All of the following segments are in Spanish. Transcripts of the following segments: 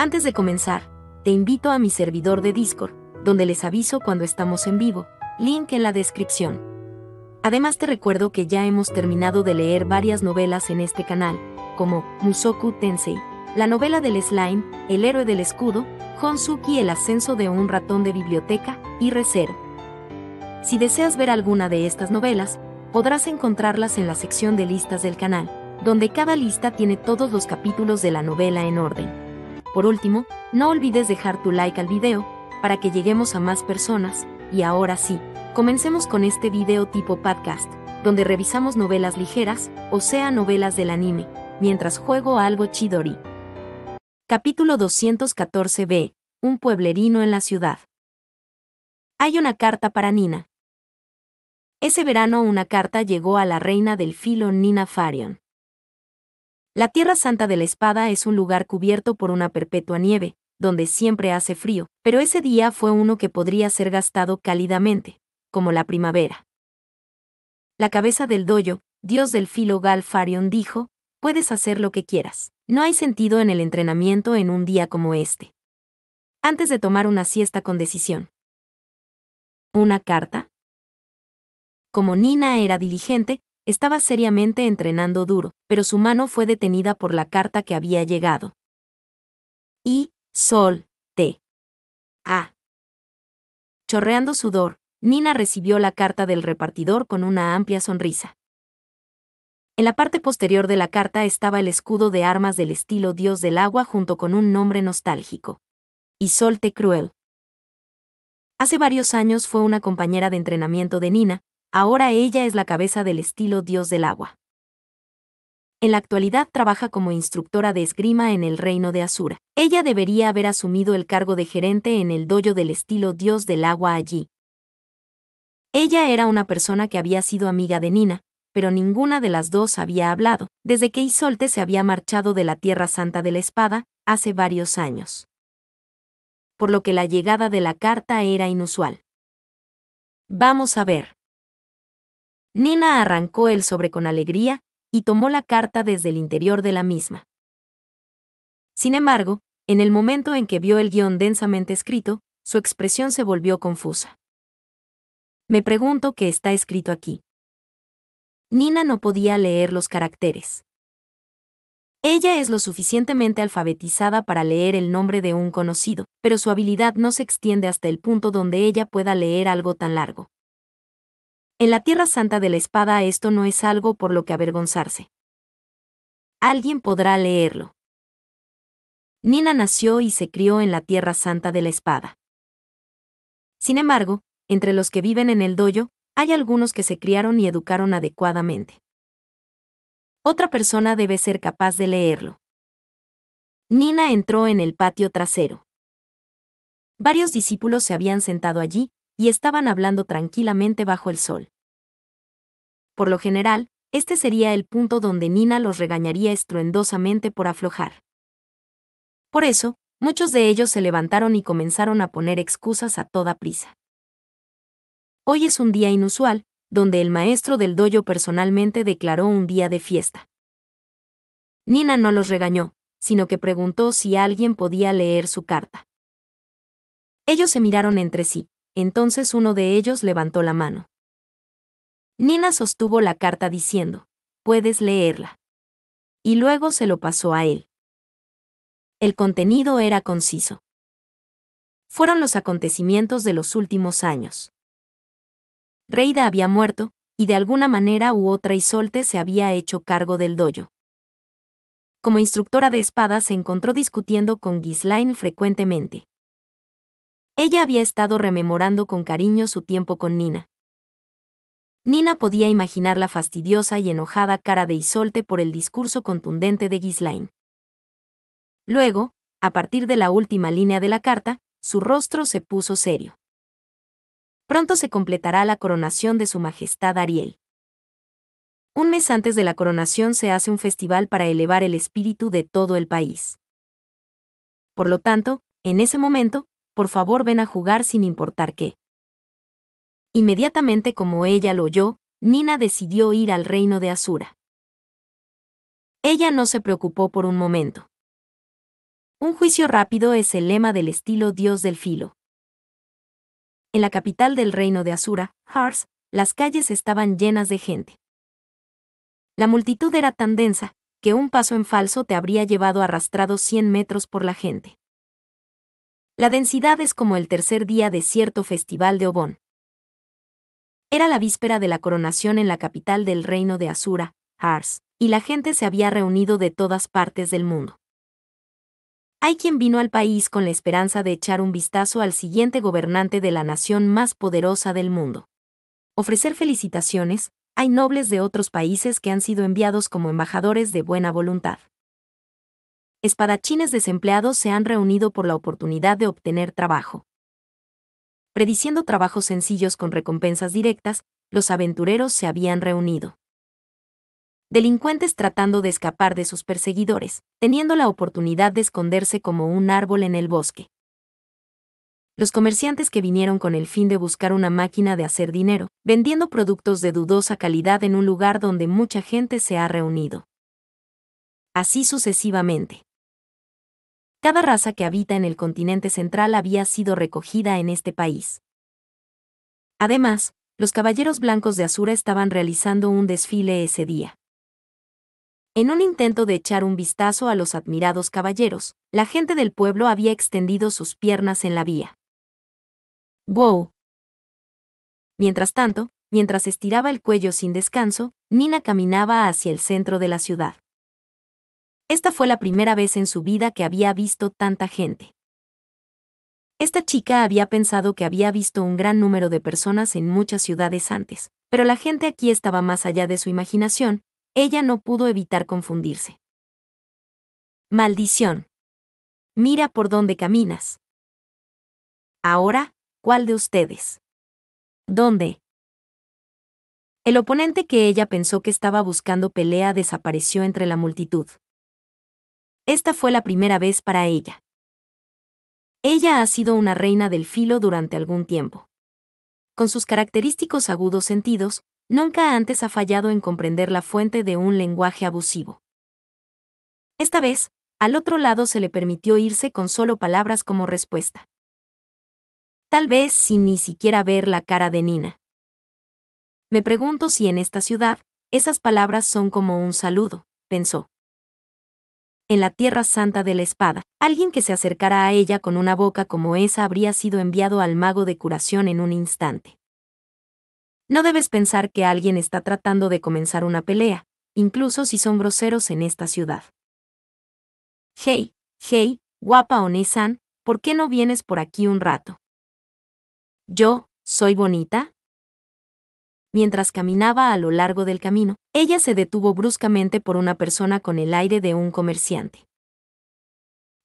Antes de comenzar, te invito a mi servidor de Discord, donde les aviso cuando estamos en vivo, link en la descripción. Además te recuerdo que ya hemos terminado de leer varias novelas en este canal, como Musoku Tensei, la novela del slime, El héroe del escudo, Honsuki el ascenso de un ratón de biblioteca y Recero. Si deseas ver alguna de estas novelas, podrás encontrarlas en la sección de listas del canal, donde cada lista tiene todos los capítulos de la novela en orden. Por último, no olvides dejar tu like al video, para que lleguemos a más personas, y ahora sí, comencemos con este video tipo podcast, donde revisamos novelas ligeras, o sea novelas del anime, mientras juego algo chidori. Capítulo 214b, Un pueblerino en la ciudad. Hay una carta para Nina. Ese verano una carta llegó a la reina del filo Nina Farion. La Tierra Santa de la Espada es un lugar cubierto por una perpetua nieve, donde siempre hace frío, pero ese día fue uno que podría ser gastado cálidamente, como la primavera. La cabeza del doyo, dios del filo Galfarion, dijo, puedes hacer lo que quieras. No hay sentido en el entrenamiento en un día como este. Antes de tomar una siesta con decisión. ¿Una carta? Como Nina era diligente, estaba seriamente entrenando duro, pero su mano fue detenida por la carta que había llegado. Y, sol, t A. Chorreando sudor, Nina recibió la carta del repartidor con una amplia sonrisa. En la parte posterior de la carta estaba el escudo de armas del estilo Dios del Agua junto con un nombre nostálgico. Y I-Sol-T. Cruel. Hace varios años fue una compañera de entrenamiento de Nina, Ahora ella es la cabeza del estilo Dios del Agua. En la actualidad trabaja como instructora de esgrima en el reino de Asura. Ella debería haber asumido el cargo de gerente en el dojo del estilo Dios del Agua allí. Ella era una persona que había sido amiga de Nina, pero ninguna de las dos había hablado, desde que Isolte se había marchado de la Tierra Santa de la Espada, hace varios años. Por lo que la llegada de la carta era inusual. Vamos a ver. Nina arrancó el sobre con alegría y tomó la carta desde el interior de la misma. Sin embargo, en el momento en que vio el guión densamente escrito, su expresión se volvió confusa. Me pregunto qué está escrito aquí. Nina no podía leer los caracteres. Ella es lo suficientemente alfabetizada para leer el nombre de un conocido, pero su habilidad no se extiende hasta el punto donde ella pueda leer algo tan largo. En la Tierra Santa de la Espada esto no es algo por lo que avergonzarse. Alguien podrá leerlo. Nina nació y se crió en la Tierra Santa de la Espada. Sin embargo, entre los que viven en el doyo, hay algunos que se criaron y educaron adecuadamente. Otra persona debe ser capaz de leerlo. Nina entró en el patio trasero. Varios discípulos se habían sentado allí, y estaban hablando tranquilamente bajo el sol. Por lo general, este sería el punto donde Nina los regañaría estruendosamente por aflojar. Por eso, muchos de ellos se levantaron y comenzaron a poner excusas a toda prisa. Hoy es un día inusual, donde el maestro del dojo personalmente declaró un día de fiesta. Nina no los regañó, sino que preguntó si alguien podía leer su carta. Ellos se miraron entre sí, entonces uno de ellos levantó la mano. Nina sostuvo la carta diciendo, puedes leerla. Y luego se lo pasó a él. El contenido era conciso. Fueron los acontecimientos de los últimos años. Reida había muerto, y de alguna manera u otra Isolte se había hecho cargo del dojo. Como instructora de espada se encontró discutiendo con Gislain frecuentemente. Ella había estado rememorando con cariño su tiempo con Nina. Nina podía imaginar la fastidiosa y enojada cara de Isolte por el discurso contundente de Ghislaine. Luego, a partir de la última línea de la carta, su rostro se puso serio. Pronto se completará la coronación de su Majestad Ariel. Un mes antes de la coronación se hace un festival para elevar el espíritu de todo el país. Por lo tanto, en ese momento, por favor ven a jugar sin importar qué. Inmediatamente como ella lo oyó, Nina decidió ir al reino de Asura. Ella no se preocupó por un momento. Un juicio rápido es el lema del estilo Dios del Filo. En la capital del reino de Asura, Hars, las calles estaban llenas de gente. La multitud era tan densa, que un paso en falso te habría llevado arrastrado 100 metros por la gente. La densidad es como el tercer día de cierto festival de Obón. Era la víspera de la coronación en la capital del reino de Asura, Ars, y la gente se había reunido de todas partes del mundo. Hay quien vino al país con la esperanza de echar un vistazo al siguiente gobernante de la nación más poderosa del mundo. Ofrecer felicitaciones, hay nobles de otros países que han sido enviados como embajadores de buena voluntad espadachines desempleados se han reunido por la oportunidad de obtener trabajo. Prediciendo trabajos sencillos con recompensas directas, los aventureros se habían reunido. Delincuentes tratando de escapar de sus perseguidores, teniendo la oportunidad de esconderse como un árbol en el bosque. Los comerciantes que vinieron con el fin de buscar una máquina de hacer dinero, vendiendo productos de dudosa calidad en un lugar donde mucha gente se ha reunido así sucesivamente. Cada raza que habita en el continente central había sido recogida en este país. Además, los caballeros blancos de Azura estaban realizando un desfile ese día. En un intento de echar un vistazo a los admirados caballeros, la gente del pueblo había extendido sus piernas en la vía. ¡Wow! Mientras tanto, mientras estiraba el cuello sin descanso, Nina caminaba hacia el centro de la ciudad. Esta fue la primera vez en su vida que había visto tanta gente. Esta chica había pensado que había visto un gran número de personas en muchas ciudades antes, pero la gente aquí estaba más allá de su imaginación, ella no pudo evitar confundirse. Maldición. Mira por dónde caminas. Ahora, ¿cuál de ustedes? ¿Dónde? El oponente que ella pensó que estaba buscando pelea desapareció entre la multitud. Esta fue la primera vez para ella. Ella ha sido una reina del filo durante algún tiempo. Con sus característicos agudos sentidos, nunca antes ha fallado en comprender la fuente de un lenguaje abusivo. Esta vez, al otro lado se le permitió irse con solo palabras como respuesta. Tal vez sin ni siquiera ver la cara de Nina. Me pregunto si en esta ciudad, esas palabras son como un saludo, pensó en la tierra santa de la espada. Alguien que se acercara a ella con una boca como esa habría sido enviado al mago de curación en un instante. No debes pensar que alguien está tratando de comenzar una pelea, incluso si son groseros en esta ciudad. Hey, hey, guapa Onee-san, ¿por qué no vienes por aquí un rato? Yo, soy bonita, Mientras caminaba a lo largo del camino, ella se detuvo bruscamente por una persona con el aire de un comerciante.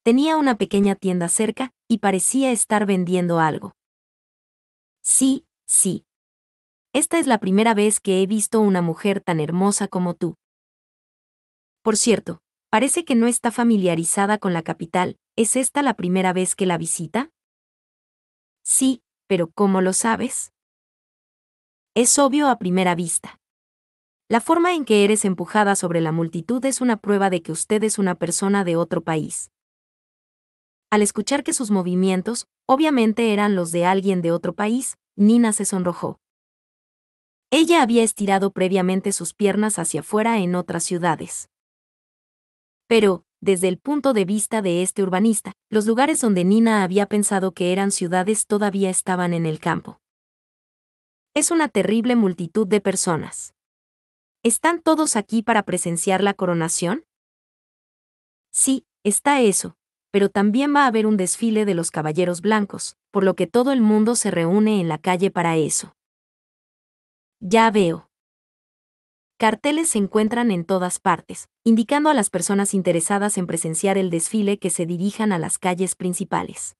Tenía una pequeña tienda cerca y parecía estar vendiendo algo. Sí, sí. Esta es la primera vez que he visto una mujer tan hermosa como tú. Por cierto, parece que no está familiarizada con la capital, ¿es esta la primera vez que la visita? Sí, pero ¿cómo lo sabes? es obvio a primera vista. La forma en que eres empujada sobre la multitud es una prueba de que usted es una persona de otro país. Al escuchar que sus movimientos, obviamente eran los de alguien de otro país, Nina se sonrojó. Ella había estirado previamente sus piernas hacia afuera en otras ciudades. Pero, desde el punto de vista de este urbanista, los lugares donde Nina había pensado que eran ciudades todavía estaban en el campo. Es una terrible multitud de personas. ¿Están todos aquí para presenciar la coronación? Sí, está eso, pero también va a haber un desfile de los caballeros blancos, por lo que todo el mundo se reúne en la calle para eso. Ya veo. Carteles se encuentran en todas partes, indicando a las personas interesadas en presenciar el desfile que se dirijan a las calles principales.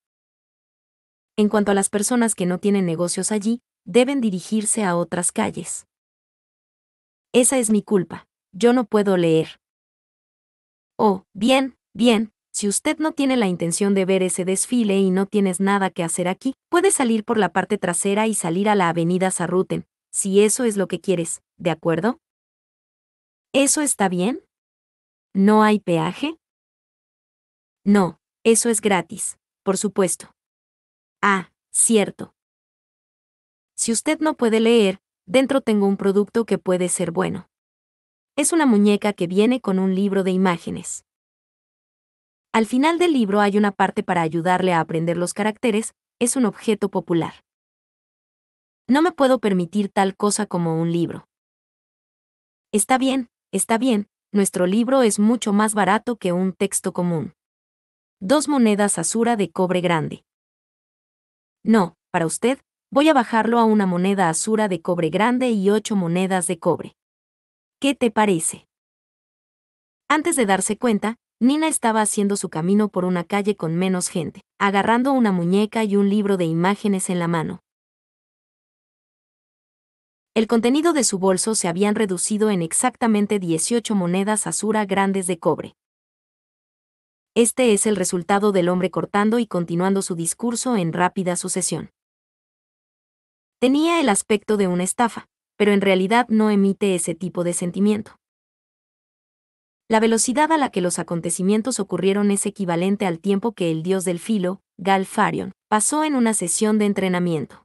En cuanto a las personas que no tienen negocios allí, deben dirigirse a otras calles. Esa es mi culpa. Yo no puedo leer. Oh, bien, bien, si usted no tiene la intención de ver ese desfile y no tienes nada que hacer aquí, puede salir por la parte trasera y salir a la avenida Sarruten, si eso es lo que quieres, ¿de acuerdo? ¿Eso está bien? ¿No hay peaje? No, eso es gratis, por supuesto. Ah, cierto, si usted no puede leer, dentro tengo un producto que puede ser bueno. Es una muñeca que viene con un libro de imágenes. Al final del libro hay una parte para ayudarle a aprender los caracteres, es un objeto popular. No me puedo permitir tal cosa como un libro. Está bien, está bien, nuestro libro es mucho más barato que un texto común. Dos monedas azura de cobre grande. No, para usted, voy a bajarlo a una moneda azura de cobre grande y ocho monedas de cobre. ¿Qué te parece? Antes de darse cuenta, Nina estaba haciendo su camino por una calle con menos gente, agarrando una muñeca y un libro de imágenes en la mano. El contenido de su bolso se habían reducido en exactamente 18 monedas azura grandes de cobre. Este es el resultado del hombre cortando y continuando su discurso en rápida sucesión. Tenía el aspecto de una estafa, pero en realidad no emite ese tipo de sentimiento. La velocidad a la que los acontecimientos ocurrieron es equivalente al tiempo que el dios del filo, Galfarion, pasó en una sesión de entrenamiento.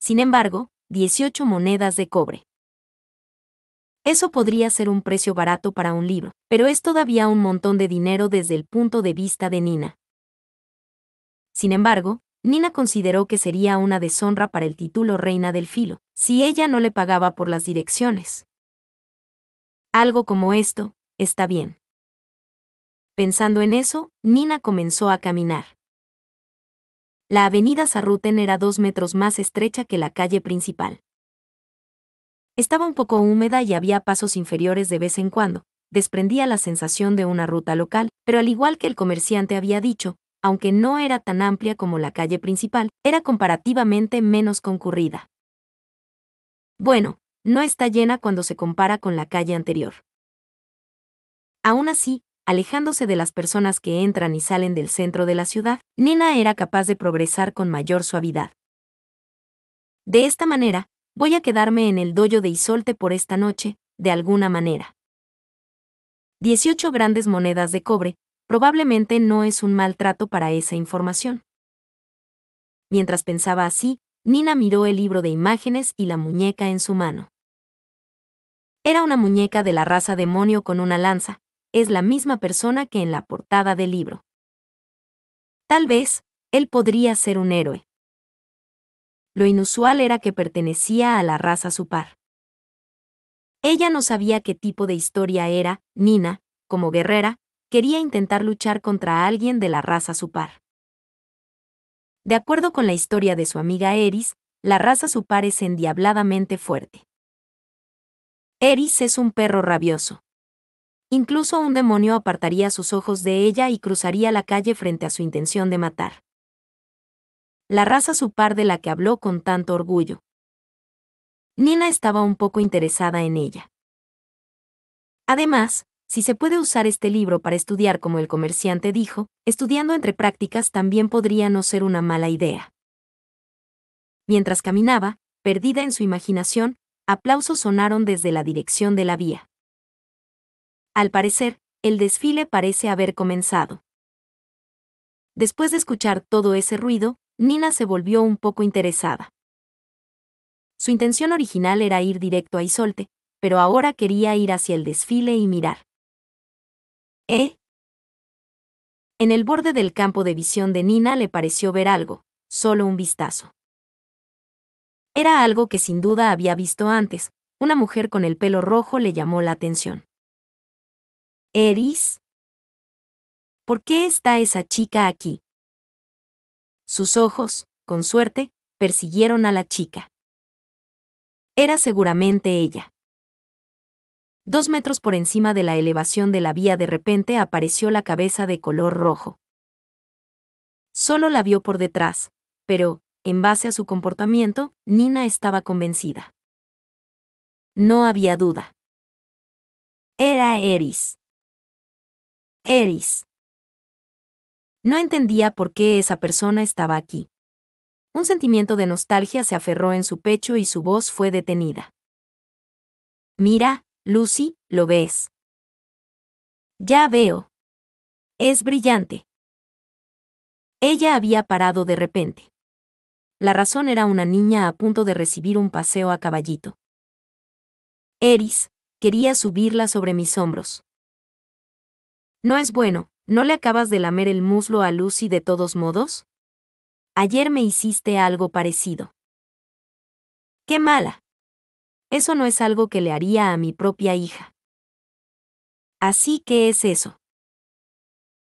Sin embargo, 18 monedas de cobre. Eso podría ser un precio barato para un libro, pero es todavía un montón de dinero desde el punto de vista de Nina. Sin embargo, Nina consideró que sería una deshonra para el título reina del filo, si ella no le pagaba por las direcciones. Algo como esto, está bien. Pensando en eso, Nina comenzó a caminar. La avenida Sarruten era dos metros más estrecha que la calle principal. Estaba un poco húmeda y había pasos inferiores de vez en cuando, desprendía la sensación de una ruta local, pero al igual que el comerciante había dicho, aunque no era tan amplia como la calle principal, era comparativamente menos concurrida. Bueno, no está llena cuando se compara con la calle anterior. Aún así, alejándose de las personas que entran y salen del centro de la ciudad, Nina era capaz de progresar con mayor suavidad. De esta manera, voy a quedarme en el dojo de Isolte por esta noche, de alguna manera. 18 grandes monedas de cobre, probablemente no es un maltrato para esa información. Mientras pensaba así, Nina miró el libro de imágenes y la muñeca en su mano. Era una muñeca de la raza demonio con una lanza, es la misma persona que en la portada del libro. Tal vez, él podría ser un héroe. Lo inusual era que pertenecía a la raza su par. Ella no sabía qué tipo de historia era, Nina, como guerrera, quería intentar luchar contra alguien de la raza Supar. De acuerdo con la historia de su amiga Eris, la raza Supar es endiabladamente fuerte. Eris es un perro rabioso. Incluso un demonio apartaría sus ojos de ella y cruzaría la calle frente a su intención de matar. La raza Supar de la que habló con tanto orgullo. Nina estaba un poco interesada en ella. Además, si se puede usar este libro para estudiar como el comerciante dijo, estudiando entre prácticas también podría no ser una mala idea. Mientras caminaba, perdida en su imaginación, aplausos sonaron desde la dirección de la vía. Al parecer, el desfile parece haber comenzado. Después de escuchar todo ese ruido, Nina se volvió un poco interesada. Su intención original era ir directo a Isolte, pero ahora quería ir hacia el desfile y mirar. ¿Eh? En el borde del campo de visión de Nina le pareció ver algo, solo un vistazo. Era algo que sin duda había visto antes, una mujer con el pelo rojo le llamó la atención. ¿Eris? ¿Por qué está esa chica aquí? Sus ojos, con suerte, persiguieron a la chica. Era seguramente ella. Dos metros por encima de la elevación de la vía de repente apareció la cabeza de color rojo. Solo la vio por detrás, pero, en base a su comportamiento, Nina estaba convencida. No había duda. Era Eris. Eris. No entendía por qué esa persona estaba aquí. Un sentimiento de nostalgia se aferró en su pecho y su voz fue detenida. Mira, Lucy, ¿lo ves? Ya veo. Es brillante. Ella había parado de repente. La razón era una niña a punto de recibir un paseo a caballito. Eris, quería subirla sobre mis hombros. No es bueno, ¿no le acabas de lamer el muslo a Lucy de todos modos? Ayer me hiciste algo parecido. ¡Qué mala! Eso no es algo que le haría a mi propia hija. Así que es eso.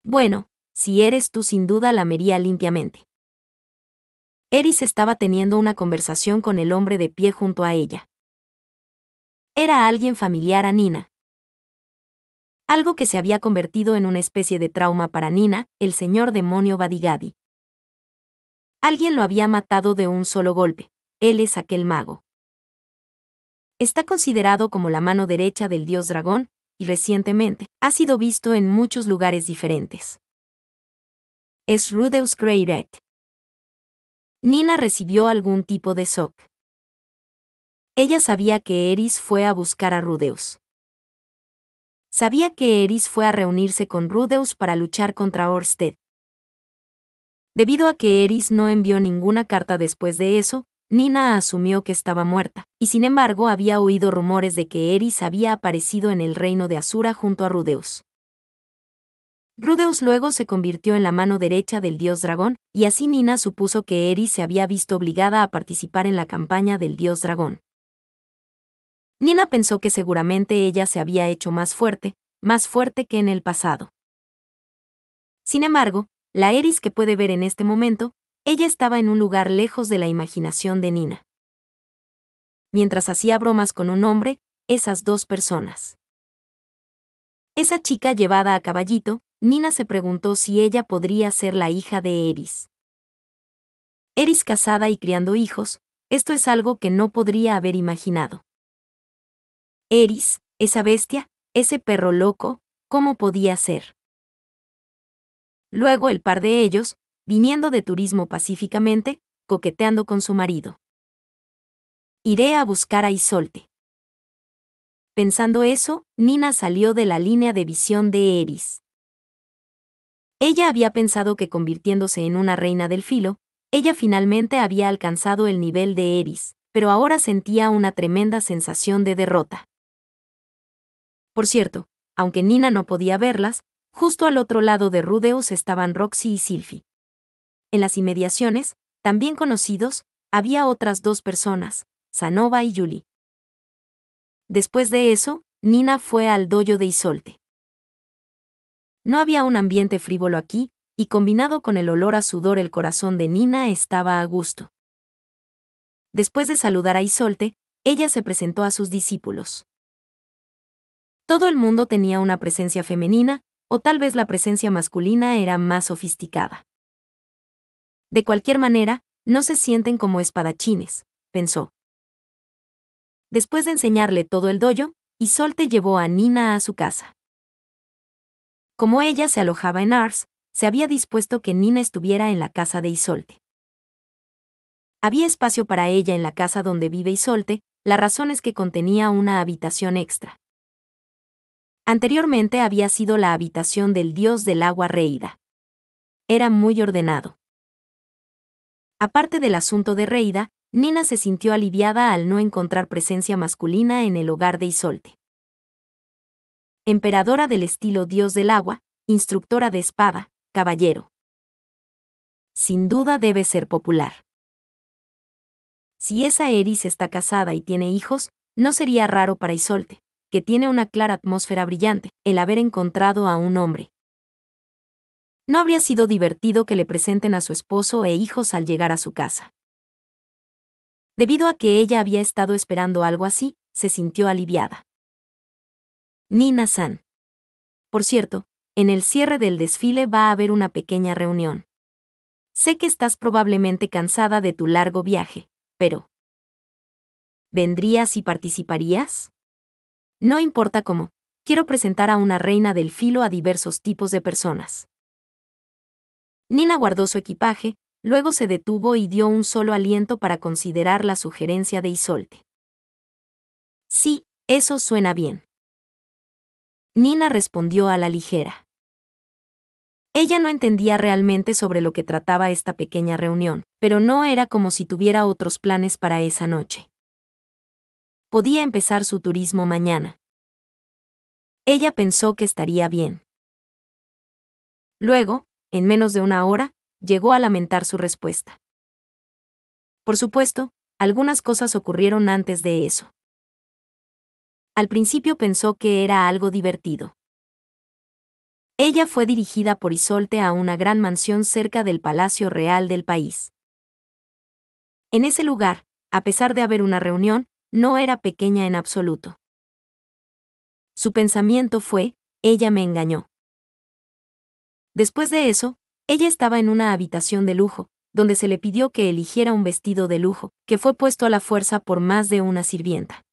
Bueno, si eres tú sin duda lamería limpiamente. Eris estaba teniendo una conversación con el hombre de pie junto a ella. Era alguien familiar a Nina. Algo que se había convertido en una especie de trauma para Nina, el señor demonio Badigadi. Alguien lo había matado de un solo golpe. Él es aquel mago. Está considerado como la mano derecha del dios dragón, y recientemente ha sido visto en muchos lugares diferentes. Es Rudeus Greyret. Nina recibió algún tipo de shock. Ella sabía que Eris fue a buscar a Rudeus. Sabía que Eris fue a reunirse con Rudeus para luchar contra Orsted. Debido a que Eris no envió ninguna carta después de eso, Nina asumió que estaba muerta, y sin embargo había oído rumores de que Eris había aparecido en el reino de Asura junto a Rudeus. Rudeus luego se convirtió en la mano derecha del dios dragón, y así Nina supuso que Eris se había visto obligada a participar en la campaña del dios dragón. Nina pensó que seguramente ella se había hecho más fuerte, más fuerte que en el pasado. Sin embargo, la Eris que puede ver en este momento, ella estaba en un lugar lejos de la imaginación de Nina. Mientras hacía bromas con un hombre, esas dos personas. Esa chica llevada a caballito, Nina se preguntó si ella podría ser la hija de Eris. Eris casada y criando hijos, esto es algo que no podría haber imaginado. Eris, esa bestia, ese perro loco, ¿cómo podía ser? Luego el par de ellos, viniendo de turismo pacíficamente, coqueteando con su marido. Iré a buscar a Isolte. Pensando eso, Nina salió de la línea de visión de Eris. Ella había pensado que convirtiéndose en una reina del filo, ella finalmente había alcanzado el nivel de Eris, pero ahora sentía una tremenda sensación de derrota. Por cierto, aunque Nina no podía verlas, justo al otro lado de Rudeus estaban Roxy y Sylvie. En las inmediaciones, también conocidos, había otras dos personas, Sanova y Yuli. Después de eso, Nina fue al dojo de Isolte. No había un ambiente frívolo aquí, y combinado con el olor a sudor el corazón de Nina estaba a gusto. Después de saludar a Isolte, ella se presentó a sus discípulos. Todo el mundo tenía una presencia femenina, o tal vez la presencia masculina era más sofisticada. De cualquier manera, no se sienten como espadachines, pensó. Después de enseñarle todo el dojo, Isolte llevó a Nina a su casa. Como ella se alojaba en Ars, se había dispuesto que Nina estuviera en la casa de Isolte. Había espacio para ella en la casa donde vive Isolte, la razón es que contenía una habitación extra. Anteriormente había sido la habitación del dios del agua reída. Era muy ordenado. Aparte del asunto de Reida, Nina se sintió aliviada al no encontrar presencia masculina en el hogar de Isolte. Emperadora del estilo dios del agua, instructora de espada, caballero. Sin duda debe ser popular. Si esa Eris está casada y tiene hijos, no sería raro para Isolte, que tiene una clara atmósfera brillante, el haber encontrado a un hombre, no habría sido divertido que le presenten a su esposo e hijos al llegar a su casa. Debido a que ella había estado esperando algo así, se sintió aliviada. Nina San. Por cierto, en el cierre del desfile va a haber una pequeña reunión. Sé que estás probablemente cansada de tu largo viaje, pero... ¿Vendrías y participarías? No importa cómo, quiero presentar a una reina del filo a diversos tipos de personas. Nina guardó su equipaje, luego se detuvo y dio un solo aliento para considerar la sugerencia de Isolte. Sí, eso suena bien. Nina respondió a la ligera. Ella no entendía realmente sobre lo que trataba esta pequeña reunión, pero no era como si tuviera otros planes para esa noche. Podía empezar su turismo mañana. Ella pensó que estaría bien. Luego, en menos de una hora, llegó a lamentar su respuesta. Por supuesto, algunas cosas ocurrieron antes de eso. Al principio pensó que era algo divertido. Ella fue dirigida por Isolte a una gran mansión cerca del Palacio Real del país. En ese lugar, a pesar de haber una reunión, no era pequeña en absoluto. Su pensamiento fue, ella me engañó. Después de eso, ella estaba en una habitación de lujo, donde se le pidió que eligiera un vestido de lujo, que fue puesto a la fuerza por más de una sirvienta.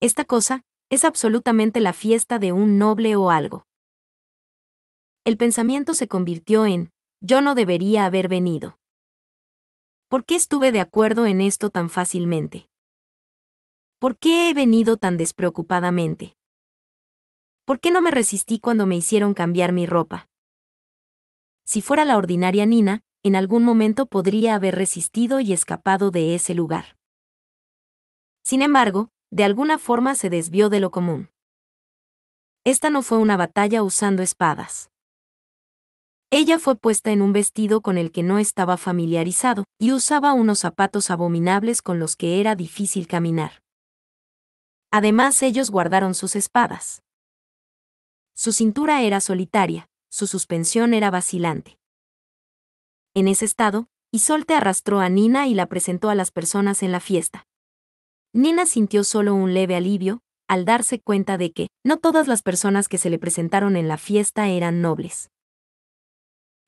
Esta cosa, es absolutamente la fiesta de un noble o algo. El pensamiento se convirtió en, yo no debería haber venido. ¿Por qué estuve de acuerdo en esto tan fácilmente? ¿Por qué he venido tan despreocupadamente? ¿Por qué no me resistí cuando me hicieron cambiar mi ropa? Si fuera la ordinaria Nina, en algún momento podría haber resistido y escapado de ese lugar. Sin embargo, de alguna forma se desvió de lo común. Esta no fue una batalla usando espadas. Ella fue puesta en un vestido con el que no estaba familiarizado, y usaba unos zapatos abominables con los que era difícil caminar. Además ellos guardaron sus espadas. Su cintura era solitaria, su suspensión era vacilante. En ese estado, Isolte arrastró a Nina y la presentó a las personas en la fiesta. Nina sintió solo un leve alivio, al darse cuenta de que, no todas las personas que se le presentaron en la fiesta eran nobles.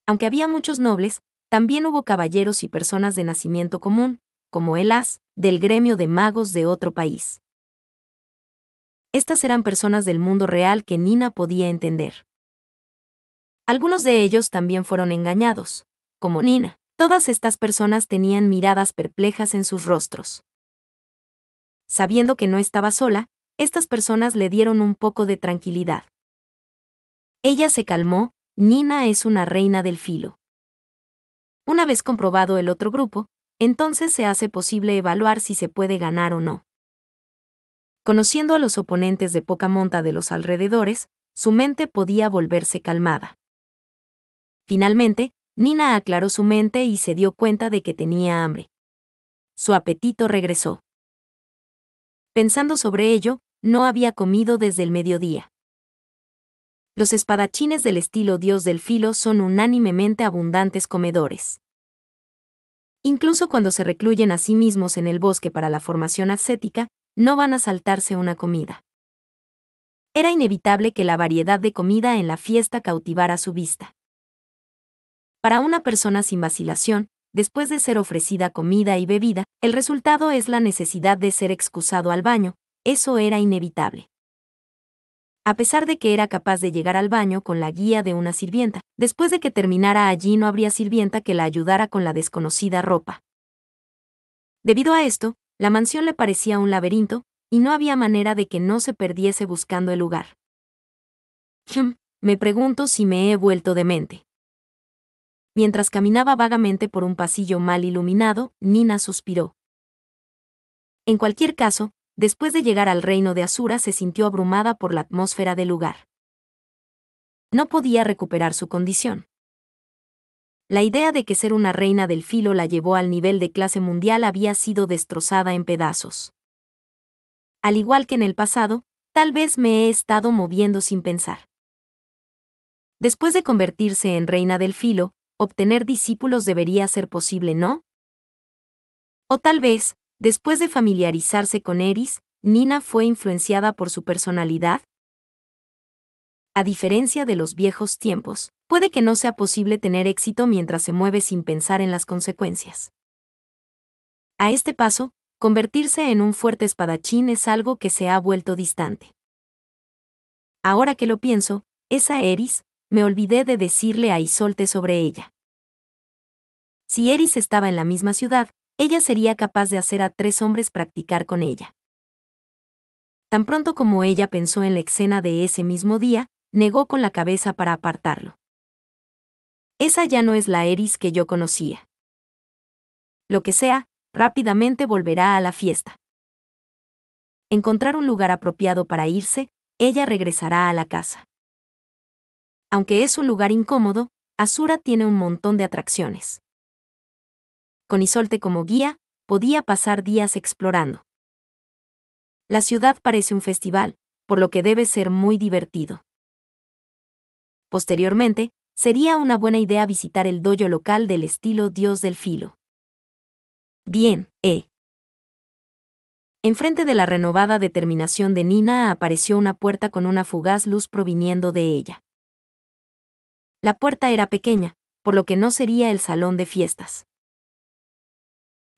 Aunque había muchos nobles, también hubo caballeros y personas de nacimiento común, como el as, del gremio de magos de otro país. Estas eran personas del mundo real que Nina podía entender. Algunos de ellos también fueron engañados, como Nina. Todas estas personas tenían miradas perplejas en sus rostros. Sabiendo que no estaba sola, estas personas le dieron un poco de tranquilidad. Ella se calmó, Nina es una reina del filo. Una vez comprobado el otro grupo, entonces se hace posible evaluar si se puede ganar o no. Conociendo a los oponentes de poca monta de los alrededores, su mente podía volverse calmada. Finalmente, Nina aclaró su mente y se dio cuenta de que tenía hambre. Su apetito regresó. Pensando sobre ello, no había comido desde el mediodía. Los espadachines del estilo Dios del Filo son unánimemente abundantes comedores. Incluso cuando se recluyen a sí mismos en el bosque para la formación ascética, no van a saltarse una comida. Era inevitable que la variedad de comida en la fiesta cautivara su vista. Para una persona sin vacilación, después de ser ofrecida comida y bebida, el resultado es la necesidad de ser excusado al baño, eso era inevitable. A pesar de que era capaz de llegar al baño con la guía de una sirvienta, después de que terminara allí no habría sirvienta que la ayudara con la desconocida ropa. Debido a esto, la mansión le parecía un laberinto, y no había manera de que no se perdiese buscando el lugar. me pregunto si me he vuelto demente. Mientras caminaba vagamente por un pasillo mal iluminado, Nina suspiró. En cualquier caso, después de llegar al reino de Asura se sintió abrumada por la atmósfera del lugar. No podía recuperar su condición. La idea de que ser una reina del filo la llevó al nivel de clase mundial había sido destrozada en pedazos. Al igual que en el pasado, tal vez me he estado moviendo sin pensar. Después de convertirse en reina del filo, obtener discípulos debería ser posible, ¿no? O tal vez, después de familiarizarse con Eris, Nina fue influenciada por su personalidad. A diferencia de los viejos tiempos, puede que no sea posible tener éxito mientras se mueve sin pensar en las consecuencias. A este paso, convertirse en un fuerte espadachín es algo que se ha vuelto distante. Ahora que lo pienso, esa Eris, me olvidé de decirle a Isolte sobre ella. Si Eris estaba en la misma ciudad, ella sería capaz de hacer a tres hombres practicar con ella. Tan pronto como ella pensó en la escena de ese mismo día, negó con la cabeza para apartarlo. Esa ya no es la Eris que yo conocía. Lo que sea, rápidamente volverá a la fiesta. Encontrar un lugar apropiado para irse, ella regresará a la casa. Aunque es un lugar incómodo, Asura tiene un montón de atracciones. Con Isolte como guía, podía pasar días explorando. La ciudad parece un festival, por lo que debe ser muy divertido. Posteriormente, Sería una buena idea visitar el dojo local del estilo Dios del Filo. Bien, eh. Enfrente de la renovada determinación de Nina apareció una puerta con una fugaz luz proviniendo de ella. La puerta era pequeña, por lo que no sería el salón de fiestas.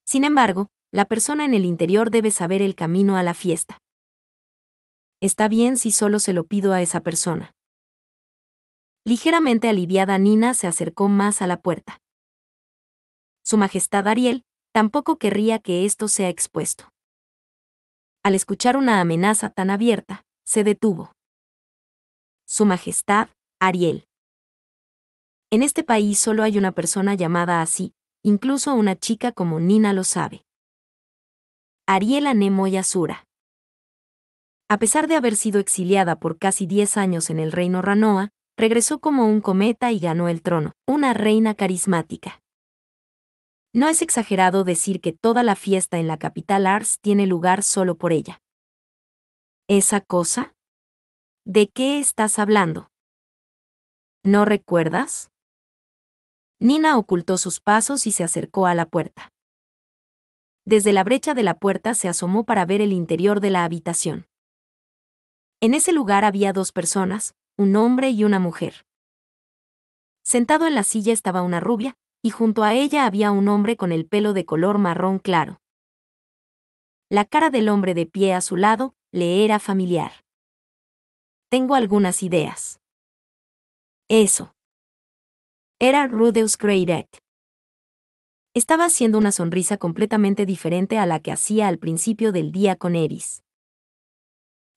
Sin embargo, la persona en el interior debe saber el camino a la fiesta. Está bien si solo se lo pido a esa persona. Ligeramente aliviada Nina se acercó más a la puerta. Su Majestad Ariel tampoco querría que esto sea expuesto. Al escuchar una amenaza tan abierta, se detuvo. Su Majestad, Ariel. En este país solo hay una persona llamada así, incluso una chica como Nina lo sabe. Ariel Nemoyasura. A pesar de haber sido exiliada por casi 10 años en el reino Ranoa, regresó como un cometa y ganó el trono, una reina carismática. No es exagerado decir que toda la fiesta en la capital Ars tiene lugar solo por ella. ¿Esa cosa? ¿De qué estás hablando? ¿No recuerdas? Nina ocultó sus pasos y se acercó a la puerta. Desde la brecha de la puerta se asomó para ver el interior de la habitación. En ese lugar había dos personas, un hombre y una mujer. Sentado en la silla estaba una rubia, y junto a ella había un hombre con el pelo de color marrón claro. La cara del hombre de pie a su lado le era familiar. Tengo algunas ideas. Eso. Era Rudeus Greiret. Estaba haciendo una sonrisa completamente diferente a la que hacía al principio del día con Eris.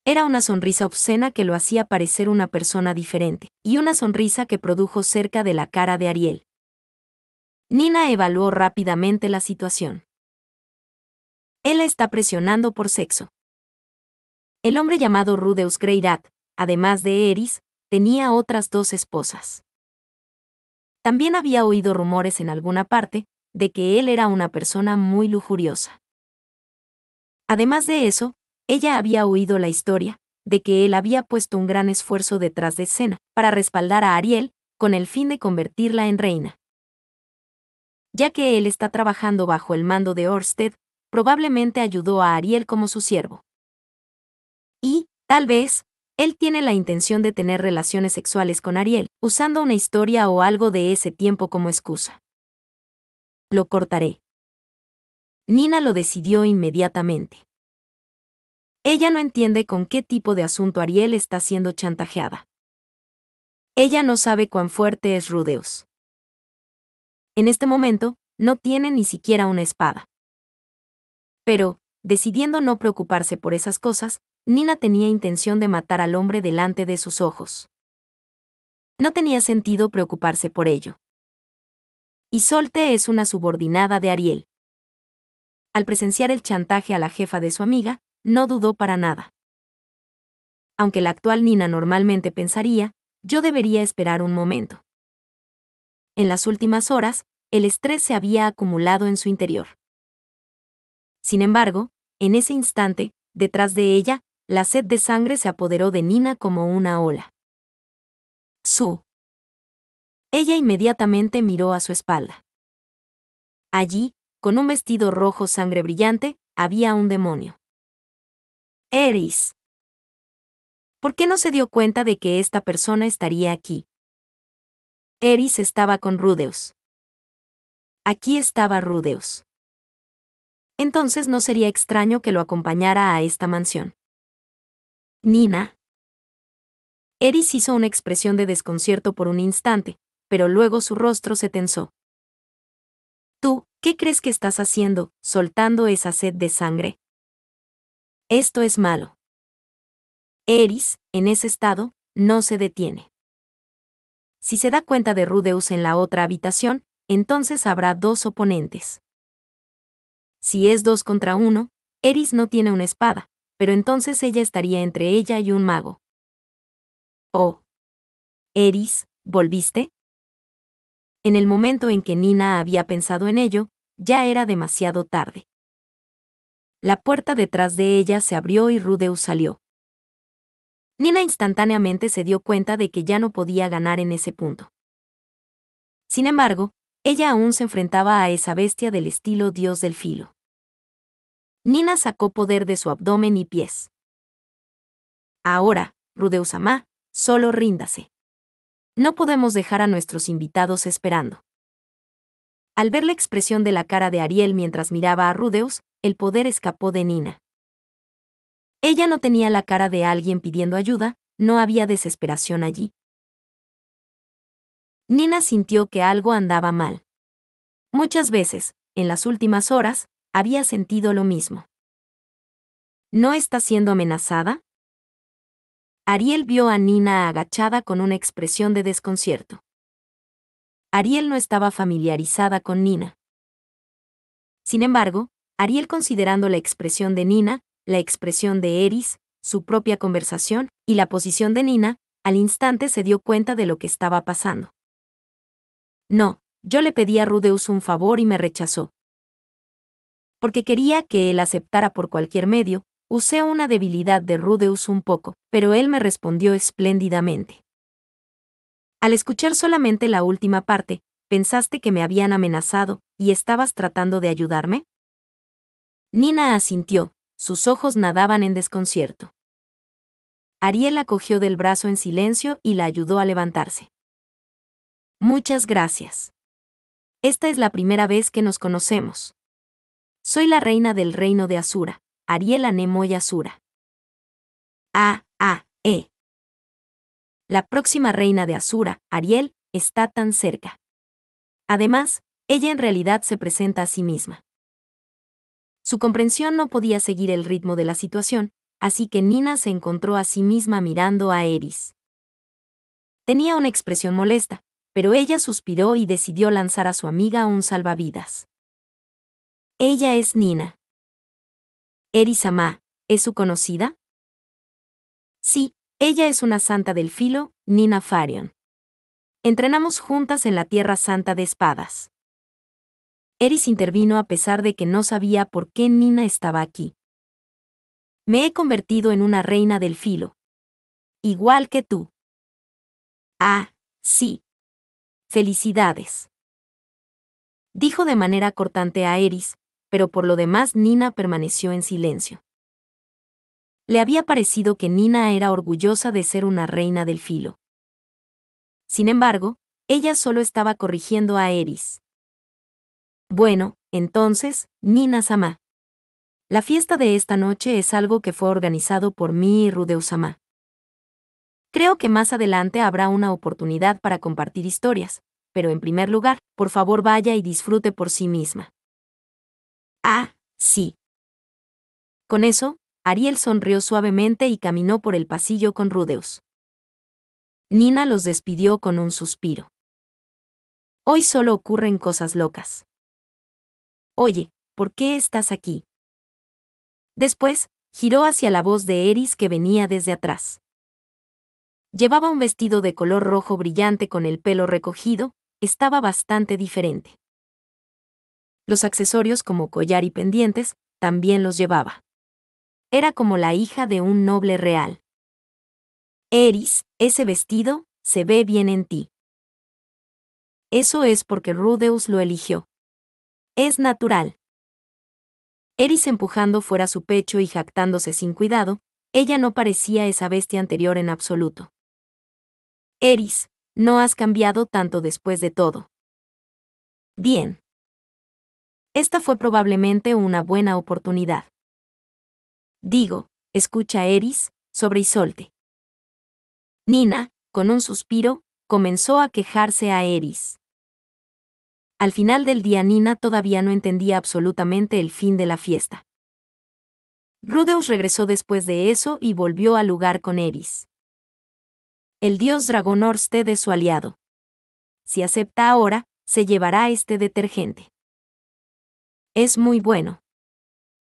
Era una sonrisa obscena que lo hacía parecer una persona diferente, y una sonrisa que produjo cerca de la cara de Ariel. Nina evaluó rápidamente la situación. Él está presionando por sexo. El hombre llamado Rudeus Greirat, además de Eris, tenía otras dos esposas. También había oído rumores en alguna parte de que él era una persona muy lujuriosa. Además de eso, ella había oído la historia, de que él había puesto un gran esfuerzo detrás de escena, para respaldar a Ariel, con el fin de convertirla en reina. Ya que él está trabajando bajo el mando de Orsted, probablemente ayudó a Ariel como su siervo. Y, tal vez, él tiene la intención de tener relaciones sexuales con Ariel, usando una historia o algo de ese tiempo como excusa. Lo cortaré. Nina lo decidió inmediatamente. Ella no entiende con qué tipo de asunto Ariel está siendo chantajeada. Ella no sabe cuán fuerte es Rudeus. En este momento, no tiene ni siquiera una espada. Pero, decidiendo no preocuparse por esas cosas, Nina tenía intención de matar al hombre delante de sus ojos. No tenía sentido preocuparse por ello. Isolte es una subordinada de Ariel. Al presenciar el chantaje a la jefa de su amiga, no dudó para nada. Aunque la actual Nina normalmente pensaría, yo debería esperar un momento. En las últimas horas, el estrés se había acumulado en su interior. Sin embargo, en ese instante, detrás de ella, la sed de sangre se apoderó de Nina como una ola. Su. Ella inmediatamente miró a su espalda. Allí, con un vestido rojo sangre brillante, había un demonio. Eris. ¿Por qué no se dio cuenta de que esta persona estaría aquí? Eris estaba con Rudeus. Aquí estaba Rudeus. Entonces no sería extraño que lo acompañara a esta mansión. Nina. Eris hizo una expresión de desconcierto por un instante, pero luego su rostro se tensó. Tú, ¿qué crees que estás haciendo, soltando esa sed de sangre? Esto es malo. Eris, en ese estado, no se detiene. Si se da cuenta de Rudeus en la otra habitación, entonces habrá dos oponentes. Si es dos contra uno, Eris no tiene una espada, pero entonces ella estaría entre ella y un mago. Oh. Eris, ¿volviste? En el momento en que Nina había pensado en ello, ya era demasiado tarde. La puerta detrás de ella se abrió y Rudeus salió. Nina instantáneamente se dio cuenta de que ya no podía ganar en ese punto. Sin embargo, ella aún se enfrentaba a esa bestia del estilo dios del filo. Nina sacó poder de su abdomen y pies. Ahora, Rudeus amá, solo ríndase. No podemos dejar a nuestros invitados esperando. Al ver la expresión de la cara de Ariel mientras miraba a Rudeus, el poder escapó de Nina. Ella no tenía la cara de alguien pidiendo ayuda, no había desesperación allí. Nina sintió que algo andaba mal. Muchas veces, en las últimas horas, había sentido lo mismo. ¿No está siendo amenazada? Ariel vio a Nina agachada con una expresión de desconcierto. Ariel no estaba familiarizada con Nina. Sin embargo, Ariel considerando la expresión de Nina, la expresión de Eris, su propia conversación y la posición de Nina, al instante se dio cuenta de lo que estaba pasando. No, yo le pedí a Rudeus un favor y me rechazó. Porque quería que él aceptara por cualquier medio, usé una debilidad de Rudeus un poco, pero él me respondió espléndidamente. Al escuchar solamente la última parte, pensaste que me habían amenazado, y estabas tratando de ayudarme? Nina asintió, sus ojos nadaban en desconcierto. Ariel la cogió del brazo en silencio y la ayudó a levantarse. Muchas gracias. Esta es la primera vez que nos conocemos. Soy la reina del reino de Asura, Anemo y Asura. A, A, E. La próxima reina de Asura, Ariel, está tan cerca. Además, ella en realidad se presenta a sí misma. Su comprensión no podía seguir el ritmo de la situación, así que Nina se encontró a sí misma mirando a Eris. Tenía una expresión molesta, pero ella suspiró y decidió lanzar a su amiga un salvavidas. Ella es Nina. Eris Amá, ¿es su conocida? Sí, ella es una santa del filo, Nina Farion. Entrenamos juntas en la Tierra Santa de Espadas. Eris intervino a pesar de que no sabía por qué Nina estaba aquí. Me he convertido en una reina del filo. Igual que tú. Ah, sí. Felicidades. Dijo de manera cortante a Eris, pero por lo demás Nina permaneció en silencio. Le había parecido que Nina era orgullosa de ser una reina del filo. Sin embargo, ella solo estaba corrigiendo a Eris. Bueno, entonces, Nina-sama. La fiesta de esta noche es algo que fue organizado por mí y rudeus sama Creo que más adelante habrá una oportunidad para compartir historias, pero en primer lugar, por favor vaya y disfrute por sí misma. Ah, sí. Con eso, Ariel sonrió suavemente y caminó por el pasillo con Rudeus. Nina los despidió con un suspiro. Hoy solo ocurren cosas locas. Oye, ¿por qué estás aquí? Después, giró hacia la voz de Eris que venía desde atrás. Llevaba un vestido de color rojo brillante con el pelo recogido, estaba bastante diferente. Los accesorios como collar y pendientes, también los llevaba. Era como la hija de un noble real. Eris, ese vestido, se ve bien en ti. Eso es porque Rudeus lo eligió. Es natural. Eris empujando fuera su pecho y jactándose sin cuidado, ella no parecía esa bestia anterior en absoluto. Eris, no has cambiado tanto después de todo. Bien. Esta fue probablemente una buena oportunidad. Digo, escucha Eris, sobre solte. Nina, con un suspiro, comenzó a quejarse a Eris. Al final del día Nina todavía no entendía absolutamente el fin de la fiesta. Rudeus regresó después de eso y volvió al lugar con Eris. El dios dragón Orsted es su aliado. Si acepta ahora, se llevará este detergente. Es muy bueno.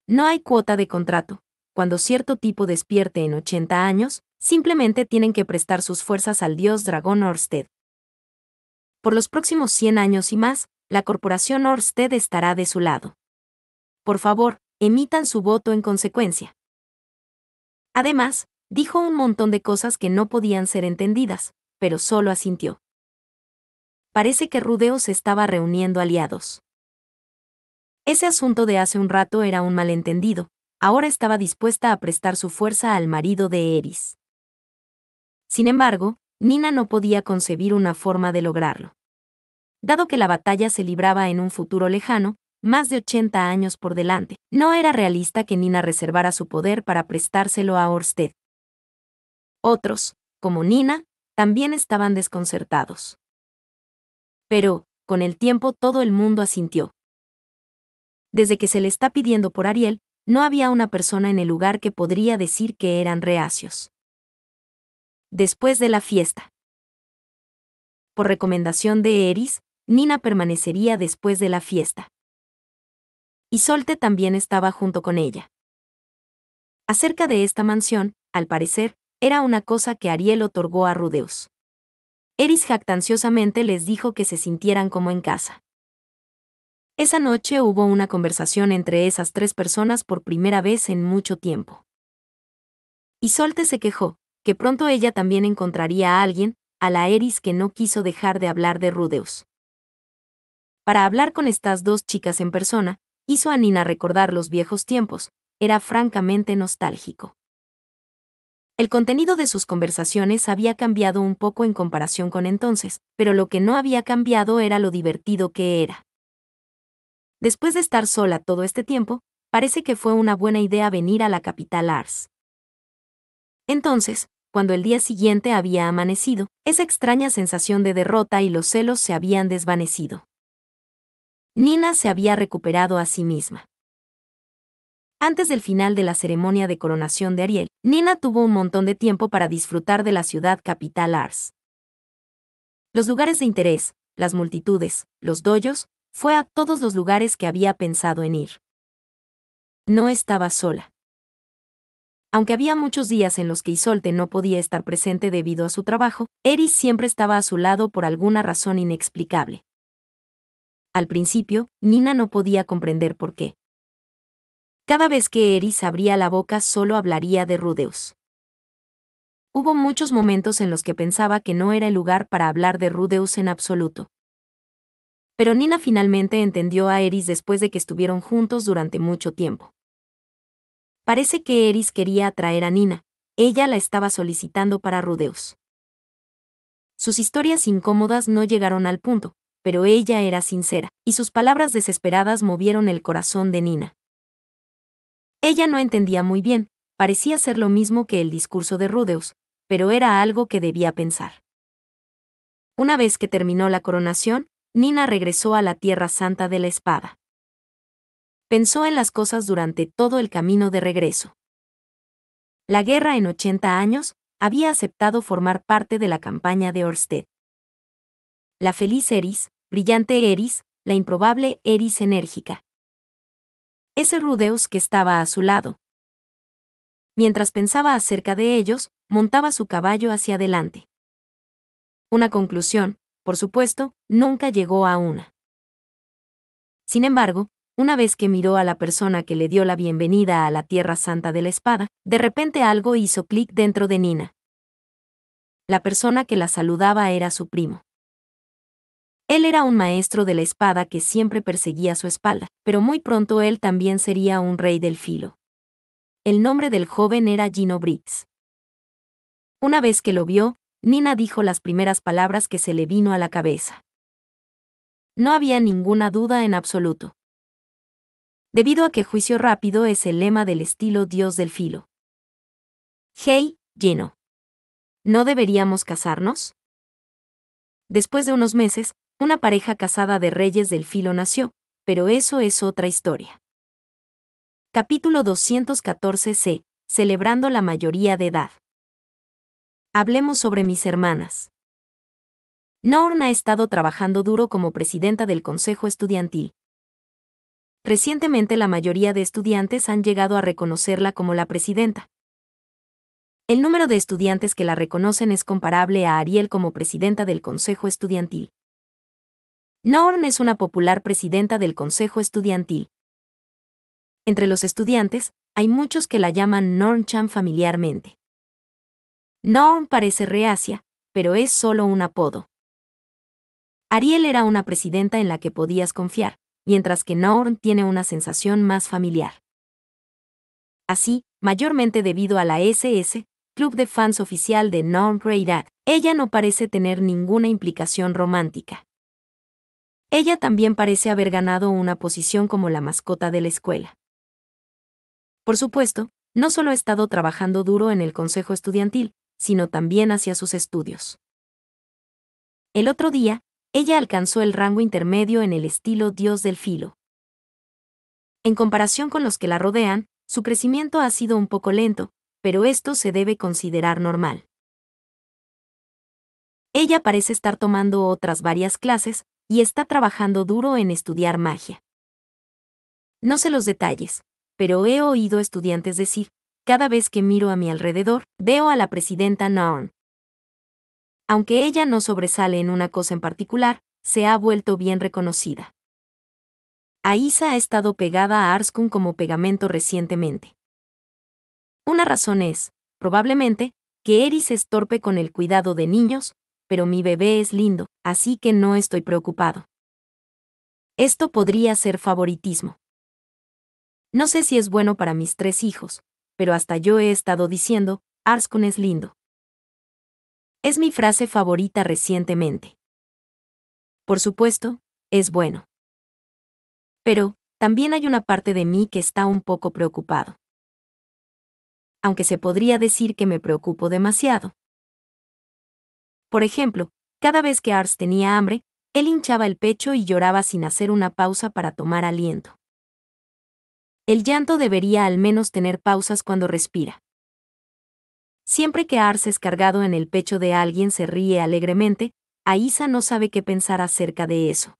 No hay cuota de contrato. Cuando cierto tipo despierte en 80 años, simplemente tienen que prestar sus fuerzas al dios dragón Orsted. Por los próximos 100 años y más, la corporación Orsted estará de su lado. Por favor, emitan su voto en consecuencia. Además, dijo un montón de cosas que no podían ser entendidas, pero solo asintió. Parece que Rudeo se estaba reuniendo aliados. Ese asunto de hace un rato era un malentendido, ahora estaba dispuesta a prestar su fuerza al marido de Eris. Sin embargo, Nina no podía concebir una forma de lograrlo. Dado que la batalla se libraba en un futuro lejano, más de 80 años por delante, no era realista que Nina reservara su poder para prestárselo a Orsted. Otros, como Nina, también estaban desconcertados. Pero, con el tiempo todo el mundo asintió. Desde que se le está pidiendo por Ariel, no había una persona en el lugar que podría decir que eran reacios. Después de la fiesta. Por recomendación de Eris, Nina permanecería después de la fiesta. Y Solte también estaba junto con ella. Acerca de esta mansión, al parecer, era una cosa que Ariel otorgó a Rudeus. Eris jactanciosamente les dijo que se sintieran como en casa. Esa noche hubo una conversación entre esas tres personas por primera vez en mucho tiempo. Y Solte se quejó, que pronto ella también encontraría a alguien, a la Eris que no quiso dejar de hablar de Rudeus. Para hablar con estas dos chicas en persona, hizo a Nina recordar los viejos tiempos, era francamente nostálgico. El contenido de sus conversaciones había cambiado un poco en comparación con entonces, pero lo que no había cambiado era lo divertido que era. Después de estar sola todo este tiempo, parece que fue una buena idea venir a la capital Ars. Entonces, cuando el día siguiente había amanecido, esa extraña sensación de derrota y los celos se habían desvanecido. Nina se había recuperado a sí misma. Antes del final de la ceremonia de coronación de Ariel, Nina tuvo un montón de tiempo para disfrutar de la ciudad capital Ars. Los lugares de interés, las multitudes, los doyos, fue a todos los lugares que había pensado en ir. No estaba sola. Aunque había muchos días en los que Isolte no podía estar presente debido a su trabajo, Eris siempre estaba a su lado por alguna razón inexplicable. Al principio, Nina no podía comprender por qué. Cada vez que Eris abría la boca solo hablaría de Rudeus. Hubo muchos momentos en los que pensaba que no era el lugar para hablar de Rudeus en absoluto. Pero Nina finalmente entendió a Eris después de que estuvieron juntos durante mucho tiempo. Parece que Eris quería atraer a Nina, ella la estaba solicitando para Rudeus. Sus historias incómodas no llegaron al punto, pero ella era sincera, y sus palabras desesperadas movieron el corazón de Nina. Ella no entendía muy bien, parecía ser lo mismo que el discurso de Rudeus, pero era algo que debía pensar. Una vez que terminó la coronación, Nina regresó a la Tierra Santa de la Espada. Pensó en las cosas durante todo el camino de regreso. La guerra en 80 años había aceptado formar parte de la campaña de Orsted. La feliz Eris, brillante Eris, la improbable Eris enérgica. Ese Rudeus que estaba a su lado. Mientras pensaba acerca de ellos, montaba su caballo hacia adelante. Una conclusión, por supuesto, nunca llegó a una. Sin embargo, una vez que miró a la persona que le dio la bienvenida a la Tierra Santa de la Espada, de repente algo hizo clic dentro de Nina. La persona que la saludaba era su primo. Él era un maestro de la espada que siempre perseguía su espalda, pero muy pronto él también sería un rey del filo. El nombre del joven era Gino Briggs. Una vez que lo vio, Nina dijo las primeras palabras que se le vino a la cabeza. No había ninguna duda en absoluto. Debido a que juicio rápido es el lema del estilo Dios del filo. Hey, Gino. ¿No deberíamos casarnos? Después de unos meses, una pareja casada de reyes del filo nació, pero eso es otra historia. Capítulo 214 C. Celebrando la mayoría de edad. Hablemos sobre mis hermanas. Norn ha estado trabajando duro como presidenta del Consejo Estudiantil. Recientemente la mayoría de estudiantes han llegado a reconocerla como la presidenta. El número de estudiantes que la reconocen es comparable a Ariel como presidenta del Consejo Estudiantil. Norn es una popular presidenta del Consejo Estudiantil. Entre los estudiantes, hay muchos que la llaman Chan familiarmente. Norn parece reacia, pero es solo un apodo. Ariel era una presidenta en la que podías confiar, mientras que Norn tiene una sensación más familiar. Así, mayormente debido a la SS, club de fans oficial de Norn Reirat, ella no parece tener ninguna implicación romántica. Ella también parece haber ganado una posición como la mascota de la escuela. Por supuesto, no solo ha estado trabajando duro en el consejo estudiantil, sino también hacia sus estudios. El otro día, ella alcanzó el rango intermedio en el estilo Dios del Filo. En comparación con los que la rodean, su crecimiento ha sido un poco lento, pero esto se debe considerar normal. Ella parece estar tomando otras varias clases, y está trabajando duro en estudiar magia. No sé los detalles, pero he oído estudiantes decir, cada vez que miro a mi alrededor, veo a la presidenta Naon. Aunque ella no sobresale en una cosa en particular, se ha vuelto bien reconocida. Aisa ha estado pegada a Arskun como pegamento recientemente. Una razón es, probablemente, que Eris es torpe con el cuidado de niños, pero mi bebé es lindo, así que no estoy preocupado. Esto podría ser favoritismo. No sé si es bueno para mis tres hijos, pero hasta yo he estado diciendo, Arskun es lindo. Es mi frase favorita recientemente. Por supuesto, es bueno. Pero, también hay una parte de mí que está un poco preocupado. Aunque se podría decir que me preocupo demasiado, por ejemplo, cada vez que Ars tenía hambre, él hinchaba el pecho y lloraba sin hacer una pausa para tomar aliento. El llanto debería al menos tener pausas cuando respira. Siempre que Ars es cargado en el pecho de alguien se ríe alegremente, Aisa no sabe qué pensar acerca de eso.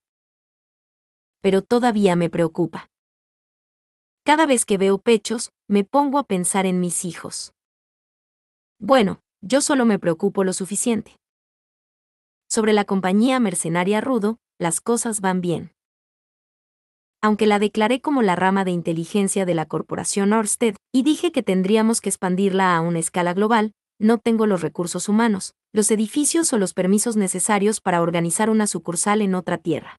Pero todavía me preocupa. Cada vez que veo pechos, me pongo a pensar en mis hijos. Bueno, yo solo me preocupo lo suficiente sobre la compañía mercenaria Rudo, las cosas van bien. Aunque la declaré como la rama de inteligencia de la corporación Orsted y dije que tendríamos que expandirla a una escala global, no tengo los recursos humanos, los edificios o los permisos necesarios para organizar una sucursal en otra tierra.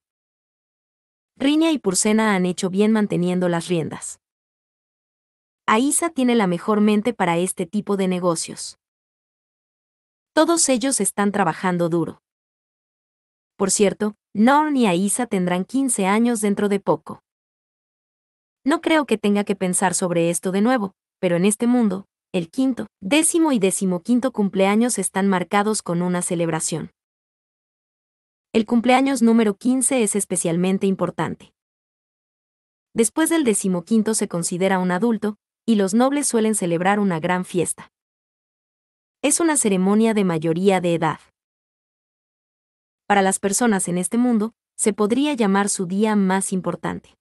Rinia y Pursena han hecho bien manteniendo las riendas. Aisa tiene la mejor mente para este tipo de negocios. Todos ellos están trabajando duro. Por cierto, Norn y Aisa tendrán 15 años dentro de poco. No creo que tenga que pensar sobre esto de nuevo, pero en este mundo, el quinto, décimo y decimoquinto cumpleaños están marcados con una celebración. El cumpleaños número 15 es especialmente importante. Después del decimoquinto se considera un adulto, y los nobles suelen celebrar una gran fiesta. Es una ceremonia de mayoría de edad para las personas en este mundo, se podría llamar su día más importante.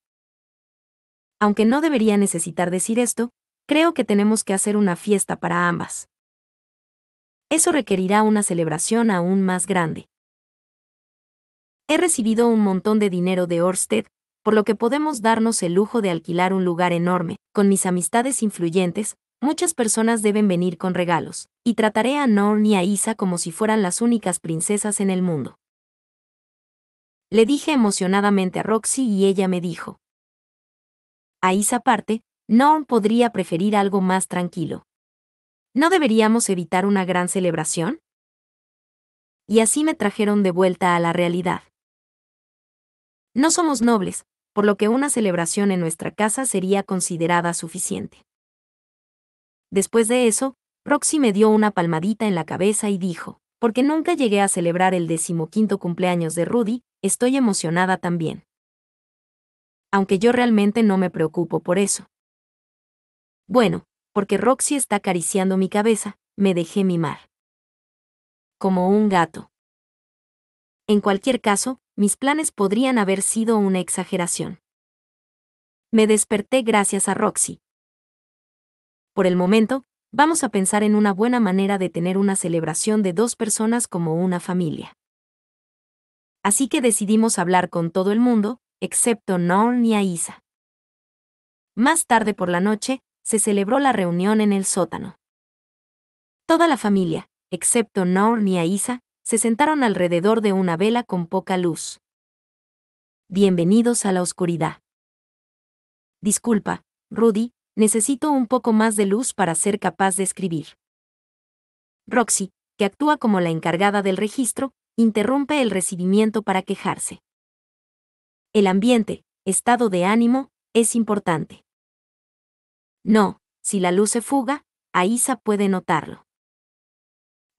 Aunque no debería necesitar decir esto, creo que tenemos que hacer una fiesta para ambas. Eso requerirá una celebración aún más grande. He recibido un montón de dinero de Orsted, por lo que podemos darnos el lujo de alquilar un lugar enorme, con mis amistades influyentes, muchas personas deben venir con regalos, y trataré a Norn y a Isa como si fueran las únicas princesas en el mundo. Le dije emocionadamente a Roxy y ella me dijo. A esa parte, Norm podría preferir algo más tranquilo. ¿No deberíamos evitar una gran celebración? Y así me trajeron de vuelta a la realidad. No somos nobles, por lo que una celebración en nuestra casa sería considerada suficiente. Después de eso, Roxy me dio una palmadita en la cabeza y dijo, porque nunca llegué a celebrar el decimoquinto cumpleaños de Rudy, estoy emocionada también. Aunque yo realmente no me preocupo por eso. Bueno, porque Roxy está acariciando mi cabeza, me dejé mimar. Como un gato. En cualquier caso, mis planes podrían haber sido una exageración. Me desperté gracias a Roxy. Por el momento, vamos a pensar en una buena manera de tener una celebración de dos personas como una familia así que decidimos hablar con todo el mundo, excepto Norn y Aisa. Más tarde por la noche, se celebró la reunión en el sótano. Toda la familia, excepto Norn y Aisa, se sentaron alrededor de una vela con poca luz. Bienvenidos a la oscuridad. Disculpa, Rudy, necesito un poco más de luz para ser capaz de escribir. Roxy, que actúa como la encargada del registro, interrumpe el recibimiento para quejarse. El ambiente, estado de ánimo, es importante. No, si la luz se fuga, Aisa puede notarlo.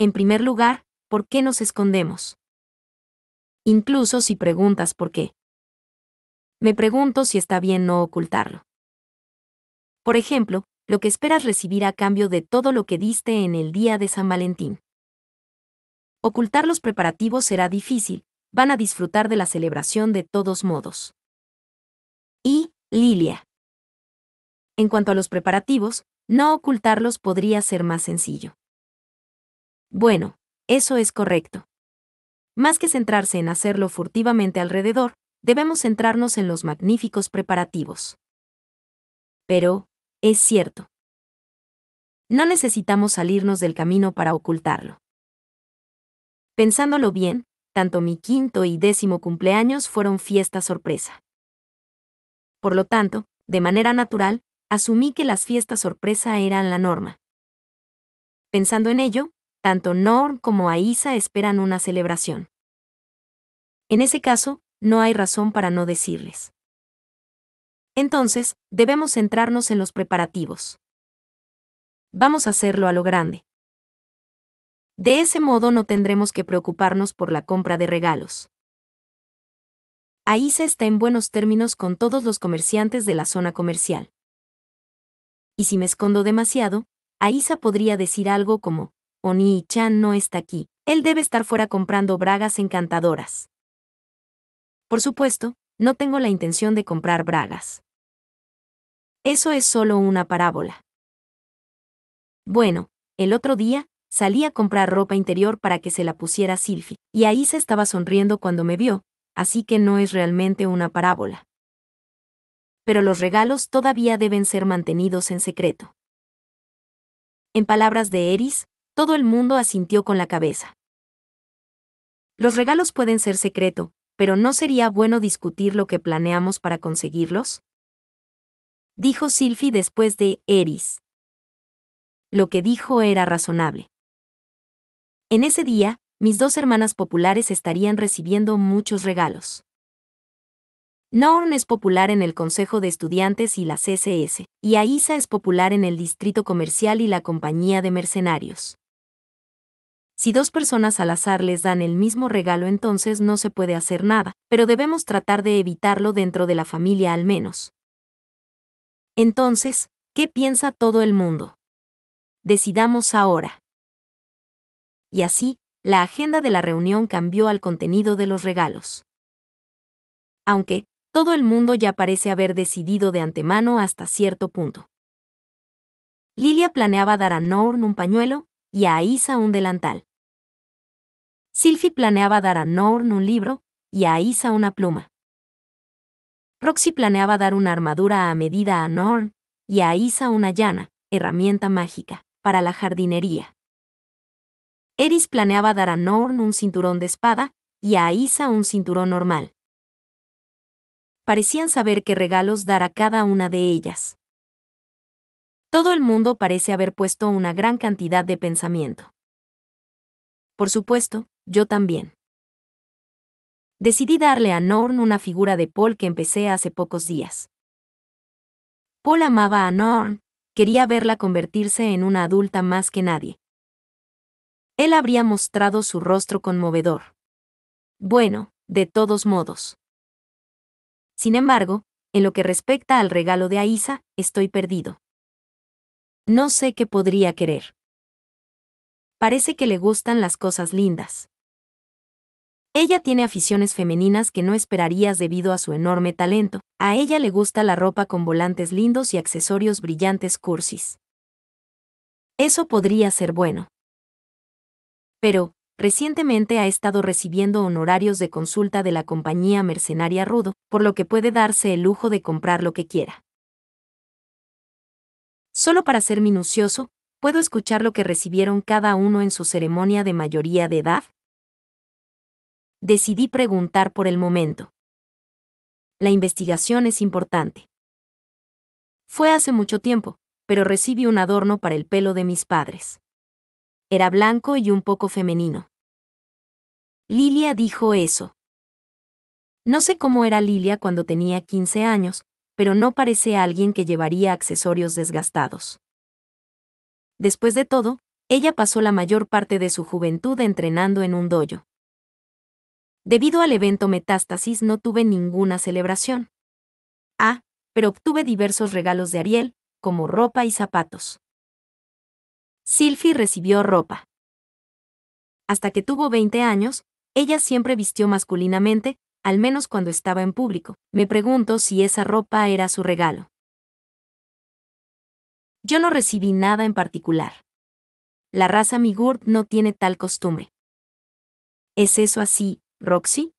En primer lugar, ¿por qué nos escondemos? Incluso si preguntas por qué. Me pregunto si está bien no ocultarlo. Por ejemplo, lo que esperas recibir a cambio de todo lo que diste en el día de San Valentín. Ocultar los preparativos será difícil, van a disfrutar de la celebración de todos modos. Y, Lilia. En cuanto a los preparativos, no ocultarlos podría ser más sencillo. Bueno, eso es correcto. Más que centrarse en hacerlo furtivamente alrededor, debemos centrarnos en los magníficos preparativos. Pero, es cierto. No necesitamos salirnos del camino para ocultarlo. Pensándolo bien, tanto mi quinto y décimo cumpleaños fueron fiesta sorpresa. Por lo tanto, de manera natural, asumí que las fiestas sorpresa eran la norma. Pensando en ello, tanto Norm como Aisa esperan una celebración. En ese caso, no hay razón para no decirles. Entonces, debemos centrarnos en los preparativos. Vamos a hacerlo a lo grande. De ese modo no tendremos que preocuparnos por la compra de regalos. AISA está en buenos términos con todos los comerciantes de la zona comercial. Y si me escondo demasiado, AISA podría decir algo como, Oni-chan no está aquí, él debe estar fuera comprando bragas encantadoras. Por supuesto, no tengo la intención de comprar bragas. Eso es solo una parábola. Bueno, el otro día, Salí a comprar ropa interior para que se la pusiera Silfi, y ahí se estaba sonriendo cuando me vio, así que no es realmente una parábola. Pero los regalos todavía deben ser mantenidos en secreto. En palabras de Eris, todo el mundo asintió con la cabeza. Los regalos pueden ser secreto, pero ¿no sería bueno discutir lo que planeamos para conseguirlos? Dijo Silfi después de Eris. Lo que dijo era razonable. En ese día, mis dos hermanas populares estarían recibiendo muchos regalos. Norn es popular en el Consejo de Estudiantes y la CSS, y Aisa es popular en el Distrito Comercial y la Compañía de Mercenarios. Si dos personas al azar les dan el mismo regalo entonces no se puede hacer nada, pero debemos tratar de evitarlo dentro de la familia al menos. Entonces, ¿qué piensa todo el mundo? Decidamos ahora y así, la agenda de la reunión cambió al contenido de los regalos. Aunque, todo el mundo ya parece haber decidido de antemano hasta cierto punto. Lilia planeaba dar a Norn un pañuelo y a Isa un delantal. Silphy planeaba dar a Norn un libro y a Isa una pluma. Roxy planeaba dar una armadura a medida a Norn y a Isa una llana, herramienta mágica, para la jardinería. Eris planeaba dar a Norn un cinturón de espada y a Isa un cinturón normal. Parecían saber qué regalos dar a cada una de ellas. Todo el mundo parece haber puesto una gran cantidad de pensamiento. Por supuesto, yo también. Decidí darle a Norn una figura de Paul que empecé hace pocos días. Paul amaba a Norn, quería verla convertirse en una adulta más que nadie él habría mostrado su rostro conmovedor. Bueno, de todos modos. Sin embargo, en lo que respecta al regalo de Aisa, estoy perdido. No sé qué podría querer. Parece que le gustan las cosas lindas. Ella tiene aficiones femeninas que no esperarías debido a su enorme talento. A ella le gusta la ropa con volantes lindos y accesorios brillantes cursis. Eso podría ser bueno. Pero, recientemente ha estado recibiendo honorarios de consulta de la compañía mercenaria Rudo, por lo que puede darse el lujo de comprar lo que quiera. Solo para ser minucioso, ¿puedo escuchar lo que recibieron cada uno en su ceremonia de mayoría de edad? Decidí preguntar por el momento. La investigación es importante. Fue hace mucho tiempo, pero recibí un adorno para el pelo de mis padres. Era blanco y un poco femenino. Lilia dijo eso. No sé cómo era Lilia cuando tenía 15 años, pero no parece alguien que llevaría accesorios desgastados. Después de todo, ella pasó la mayor parte de su juventud entrenando en un dojo. Debido al evento Metástasis no tuve ninguna celebración. Ah, pero obtuve diversos regalos de Ariel, como ropa y zapatos. Sylvie recibió ropa. Hasta que tuvo 20 años, ella siempre vistió masculinamente, al menos cuando estaba en público. Me pregunto si esa ropa era su regalo. Yo no recibí nada en particular. La raza Migurd no tiene tal costumbre. ¿Es eso así, Roxy?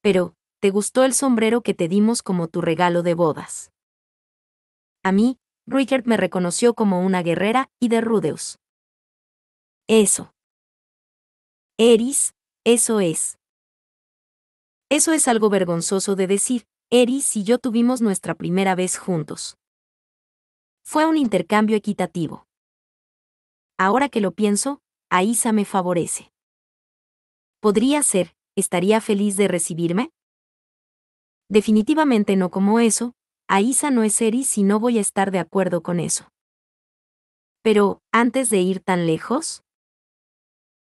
Pero, ¿te gustó el sombrero que te dimos como tu regalo de bodas? A mí, Richard me reconoció como una guerrera y de Rudeus. Eso. Eris, eso es. Eso es algo vergonzoso de decir, Eris y yo tuvimos nuestra primera vez juntos. Fue un intercambio equitativo. Ahora que lo pienso, Aisa me favorece. Podría ser, ¿estaría feliz de recibirme? Definitivamente no como eso, Aisa no es Eris y no voy a estar de acuerdo con eso. Pero, antes de ir tan lejos,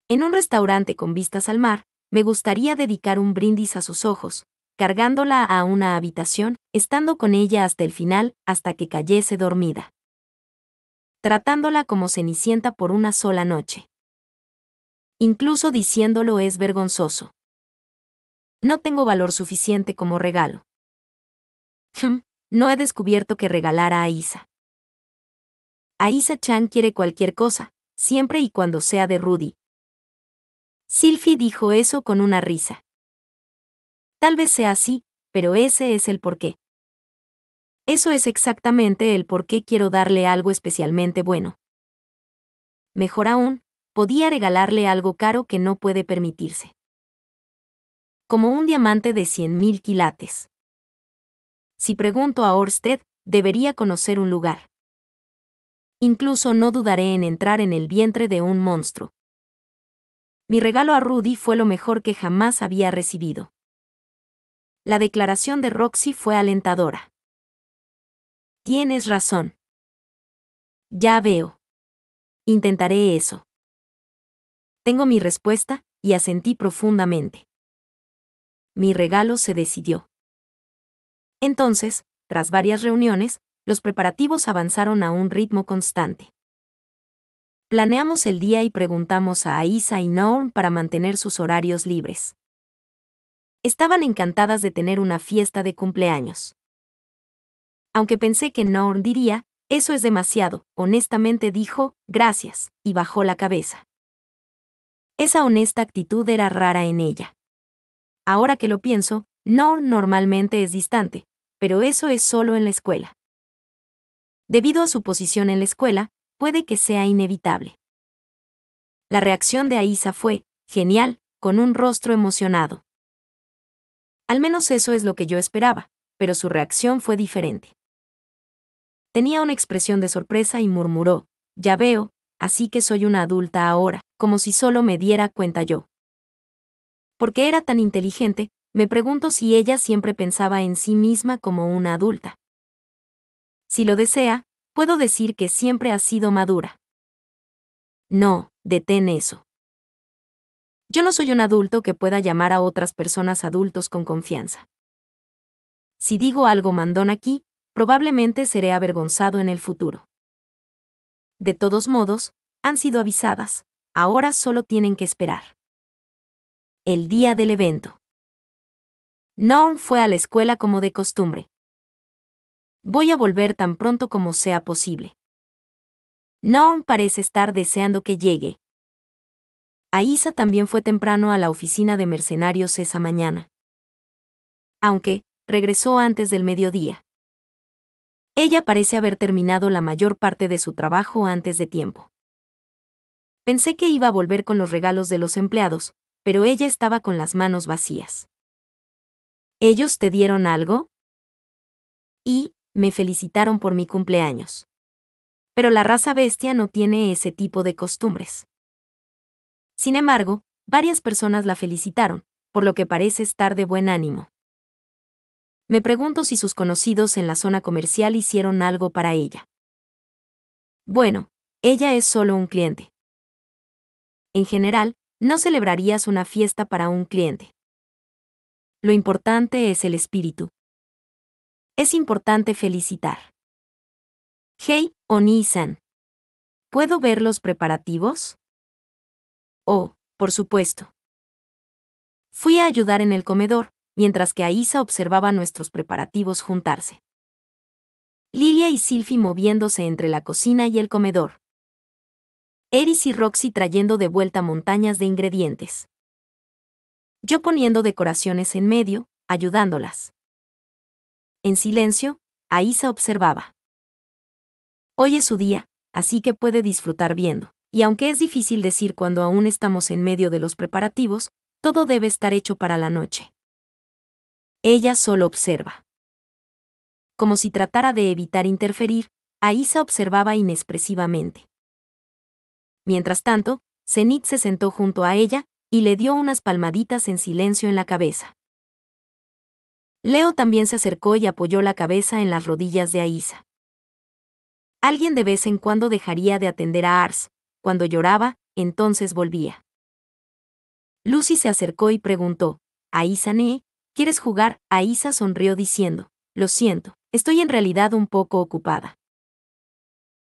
en un restaurante con vistas al mar, me gustaría dedicar un brindis a sus ojos, cargándola a una habitación, estando con ella hasta el final, hasta que cayese dormida. Tratándola como cenicienta por una sola noche. Incluso diciéndolo es vergonzoso. No tengo valor suficiente como regalo. Hmm no he descubierto que regalara a A Isa Chan quiere cualquier cosa, siempre y cuando sea de Rudy. Silphy dijo eso con una risa. Tal vez sea así, pero ese es el porqué. Eso es exactamente el por qué quiero darle algo especialmente bueno. Mejor aún, podía regalarle algo caro que no puede permitirse. Como un diamante de mil quilates si pregunto a Orsted, debería conocer un lugar. Incluso no dudaré en entrar en el vientre de un monstruo. Mi regalo a Rudy fue lo mejor que jamás había recibido. La declaración de Roxy fue alentadora. Tienes razón. Ya veo. Intentaré eso. Tengo mi respuesta, y asentí profundamente. Mi regalo se decidió. Entonces, tras varias reuniones, los preparativos avanzaron a un ritmo constante. Planeamos el día y preguntamos a Aisa y Norm para mantener sus horarios libres. Estaban encantadas de tener una fiesta de cumpleaños. Aunque pensé que Norm diría, eso es demasiado, honestamente dijo, gracias, y bajó la cabeza. Esa honesta actitud era rara en ella. Ahora que lo pienso, Norm normalmente es distante, pero eso es solo en la escuela. Debido a su posición en la escuela, puede que sea inevitable. La reacción de Aisa fue, genial, con un rostro emocionado. Al menos eso es lo que yo esperaba, pero su reacción fue diferente. Tenía una expresión de sorpresa y murmuró, ya veo, así que soy una adulta ahora, como si solo me diera cuenta yo. Porque era tan inteligente, me pregunto si ella siempre pensaba en sí misma como una adulta. Si lo desea, puedo decir que siempre ha sido madura. No, detén eso. Yo no soy un adulto que pueda llamar a otras personas adultos con confianza. Si digo algo mandón aquí, probablemente seré avergonzado en el futuro. De todos modos, han sido avisadas, ahora solo tienen que esperar. El día del evento. Noam fue a la escuela como de costumbre. Voy a volver tan pronto como sea posible. Noon parece estar deseando que llegue. Aisa también fue temprano a la oficina de mercenarios esa mañana. Aunque, regresó antes del mediodía. Ella parece haber terminado la mayor parte de su trabajo antes de tiempo. Pensé que iba a volver con los regalos de los empleados, pero ella estaba con las manos vacías. ¿Ellos te dieron algo? Y, me felicitaron por mi cumpleaños. Pero la raza bestia no tiene ese tipo de costumbres. Sin embargo, varias personas la felicitaron, por lo que parece estar de buen ánimo. Me pregunto si sus conocidos en la zona comercial hicieron algo para ella. Bueno, ella es solo un cliente. En general, no celebrarías una fiesta para un cliente lo importante es el espíritu. Es importante felicitar. Hey, Oni-san. ¿Puedo ver los preparativos? Oh, por supuesto. Fui a ayudar en el comedor, mientras que Aisa observaba nuestros preparativos juntarse. Lilia y Silfi moviéndose entre la cocina y el comedor. Eris y Roxy trayendo de vuelta montañas de ingredientes yo poniendo decoraciones en medio, ayudándolas. En silencio, Aisa observaba. Hoy es su día, así que puede disfrutar viendo, y aunque es difícil decir cuando aún estamos en medio de los preparativos, todo debe estar hecho para la noche. Ella solo observa. Como si tratara de evitar interferir, Aisa observaba inexpresivamente. Mientras tanto, Zenit se sentó junto a ella, y le dio unas palmaditas en silencio en la cabeza. Leo también se acercó y apoyó la cabeza en las rodillas de Aisa. Alguien de vez en cuando dejaría de atender a Ars, cuando lloraba, entonces volvía. Lucy se acercó y preguntó, Aisa ¿quieres jugar? Aisa sonrió diciendo, lo siento, estoy en realidad un poco ocupada.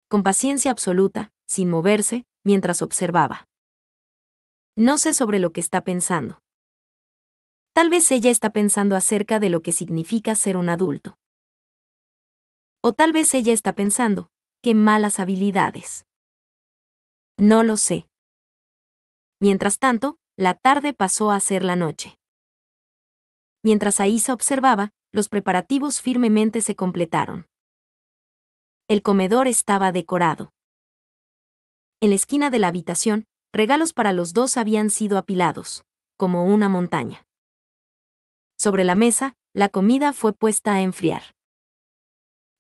Con paciencia absoluta, sin moverse, mientras observaba. No sé sobre lo que está pensando. Tal vez ella está pensando acerca de lo que significa ser un adulto. O tal vez ella está pensando, qué malas habilidades. No lo sé. Mientras tanto, la tarde pasó a ser la noche. Mientras Aisa observaba, los preparativos firmemente se completaron. El comedor estaba decorado. En la esquina de la habitación, regalos para los dos habían sido apilados, como una montaña. Sobre la mesa, la comida fue puesta a enfriar.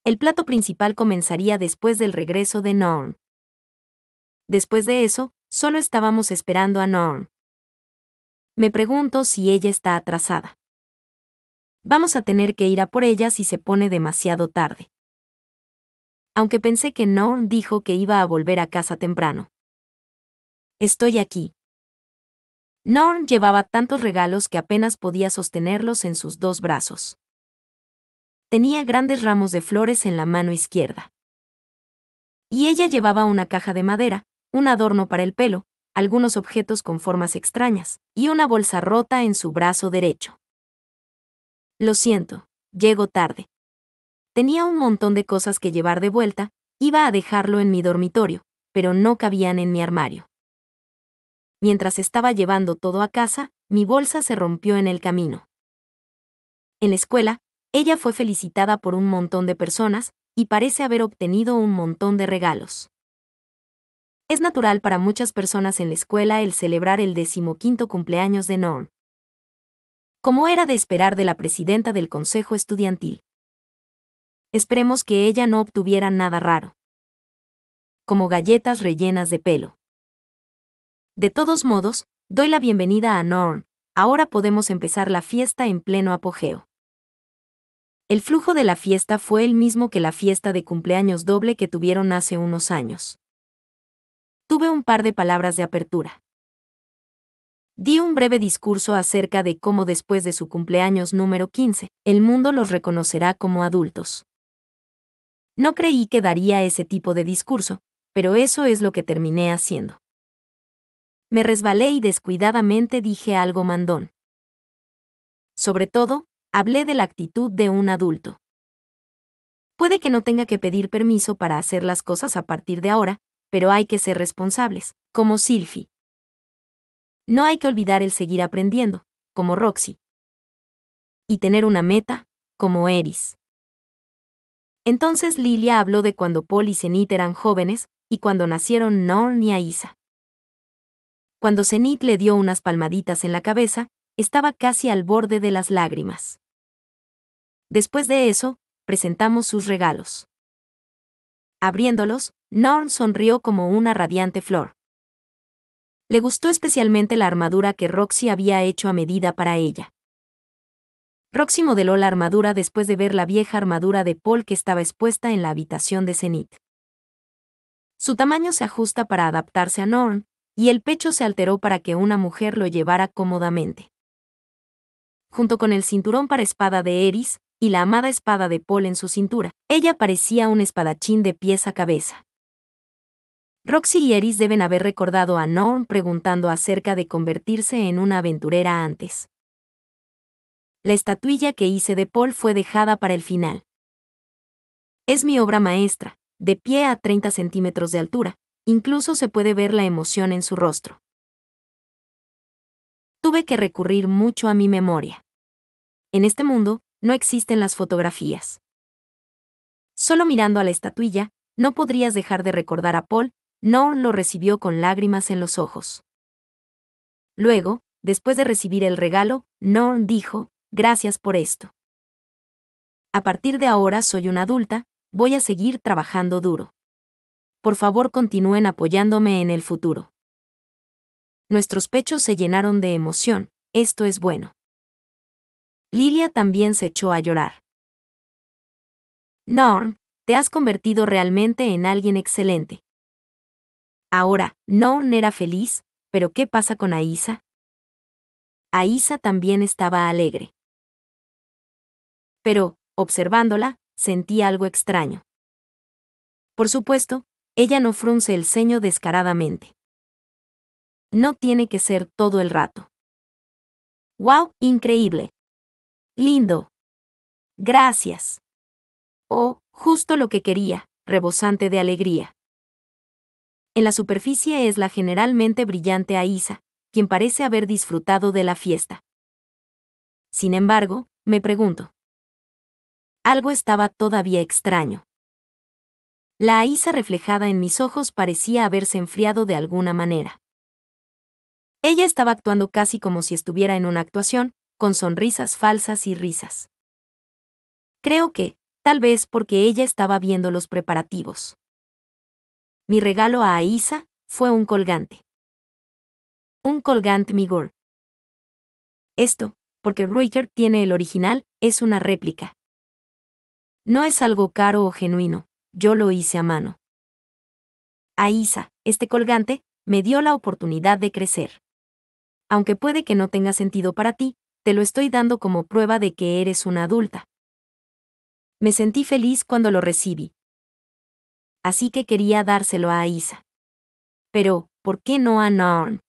El plato principal comenzaría después del regreso de Norm. Después de eso, solo estábamos esperando a Norm. Me pregunto si ella está atrasada. Vamos a tener que ir a por ella si se pone demasiado tarde. Aunque pensé que Norm dijo que iba a volver a casa temprano. Estoy aquí. Norm llevaba tantos regalos que apenas podía sostenerlos en sus dos brazos. Tenía grandes ramos de flores en la mano izquierda. Y ella llevaba una caja de madera, un adorno para el pelo, algunos objetos con formas extrañas, y una bolsa rota en su brazo derecho. Lo siento, llego tarde. Tenía un montón de cosas que llevar de vuelta, iba a dejarlo en mi dormitorio, pero no cabían en mi armario mientras estaba llevando todo a casa, mi bolsa se rompió en el camino. En la escuela, ella fue felicitada por un montón de personas y parece haber obtenido un montón de regalos. Es natural para muchas personas en la escuela el celebrar el decimoquinto cumpleaños de Norm. Como era de esperar de la presidenta del consejo estudiantil. Esperemos que ella no obtuviera nada raro. Como galletas rellenas de pelo. De todos modos, doy la bienvenida a Norm. Ahora podemos empezar la fiesta en pleno apogeo. El flujo de la fiesta fue el mismo que la fiesta de cumpleaños doble que tuvieron hace unos años. Tuve un par de palabras de apertura. Di un breve discurso acerca de cómo después de su cumpleaños número 15, el mundo los reconocerá como adultos. No creí que daría ese tipo de discurso, pero eso es lo que terminé haciendo. Me resbalé y descuidadamente dije algo mandón. Sobre todo, hablé de la actitud de un adulto. Puede que no tenga que pedir permiso para hacer las cosas a partir de ahora, pero hay que ser responsables, como Silfi. No hay que olvidar el seguir aprendiendo, como Roxy. Y tener una meta, como Eris. Entonces Lilia habló de cuando Paul y Zenith eran jóvenes, y cuando nacieron Norn y Aisa. Cuando Zenit le dio unas palmaditas en la cabeza, estaba casi al borde de las lágrimas. Después de eso, presentamos sus regalos. Abriéndolos, Norn sonrió como una radiante flor. Le gustó especialmente la armadura que Roxy había hecho a medida para ella. Roxy modeló la armadura después de ver la vieja armadura de Paul que estaba expuesta en la habitación de Zenith. Su tamaño se ajusta para adaptarse a Norn, y el pecho se alteró para que una mujer lo llevara cómodamente. Junto con el cinturón para espada de Eris, y la amada espada de Paul en su cintura, ella parecía un espadachín de pies a cabeza. Roxy y Eris deben haber recordado a Norm preguntando acerca de convertirse en una aventurera antes. La estatuilla que hice de Paul fue dejada para el final. Es mi obra maestra, de pie a 30 centímetros de altura, Incluso se puede ver la emoción en su rostro. Tuve que recurrir mucho a mi memoria. En este mundo, no existen las fotografías. Solo mirando a la estatuilla, no podrías dejar de recordar a Paul, No lo recibió con lágrimas en los ojos. Luego, después de recibir el regalo, Noon dijo, gracias por esto. A partir de ahora soy una adulta, voy a seguir trabajando duro por favor continúen apoyándome en el futuro. Nuestros pechos se llenaron de emoción, esto es bueno. Lilia también se echó a llorar. Norm, te has convertido realmente en alguien excelente. Ahora, Norm era feliz, pero ¿qué pasa con Aisa? Aisa también estaba alegre. Pero, observándola, sentí algo extraño. Por supuesto, ella no frunce el ceño descaradamente. No tiene que ser todo el rato. ¡Wow! Increíble. Lindo. Gracias. Oh, justo lo que quería, rebosante de alegría. En la superficie es la generalmente brillante Aisa, quien parece haber disfrutado de la fiesta. Sin embargo, me pregunto. Algo estaba todavía extraño. La Aisa reflejada en mis ojos parecía haberse enfriado de alguna manera. Ella estaba actuando casi como si estuviera en una actuación, con sonrisas falsas y risas. Creo que, tal vez porque ella estaba viendo los preparativos. Mi regalo a Aisa fue un colgante. Un colgante Migor. Esto, porque Ruikert tiene el original, es una réplica. No es algo caro o genuino yo lo hice a mano. A Isa, este colgante, me dio la oportunidad de crecer. Aunque puede que no tenga sentido para ti, te lo estoy dando como prueba de que eres una adulta. Me sentí feliz cuando lo recibí. Así que quería dárselo a Isa. Pero, ¿por qué no a Norn?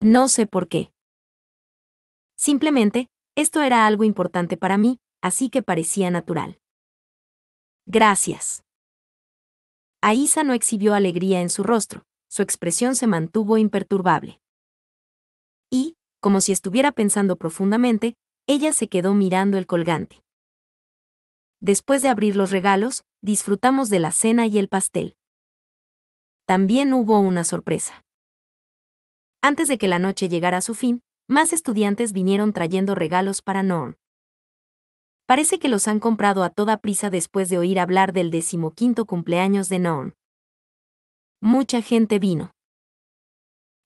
No sé por qué. Simplemente, esto era algo importante para mí, así que parecía natural. Gracias. Aisa no exhibió alegría en su rostro, su expresión se mantuvo imperturbable. Y, como si estuviera pensando profundamente, ella se quedó mirando el colgante. Después de abrir los regalos, disfrutamos de la cena y el pastel. También hubo una sorpresa. Antes de que la noche llegara a su fin, más estudiantes vinieron trayendo regalos para Norm. Parece que los han comprado a toda prisa después de oír hablar del decimoquinto cumpleaños de Noon. Mucha gente vino.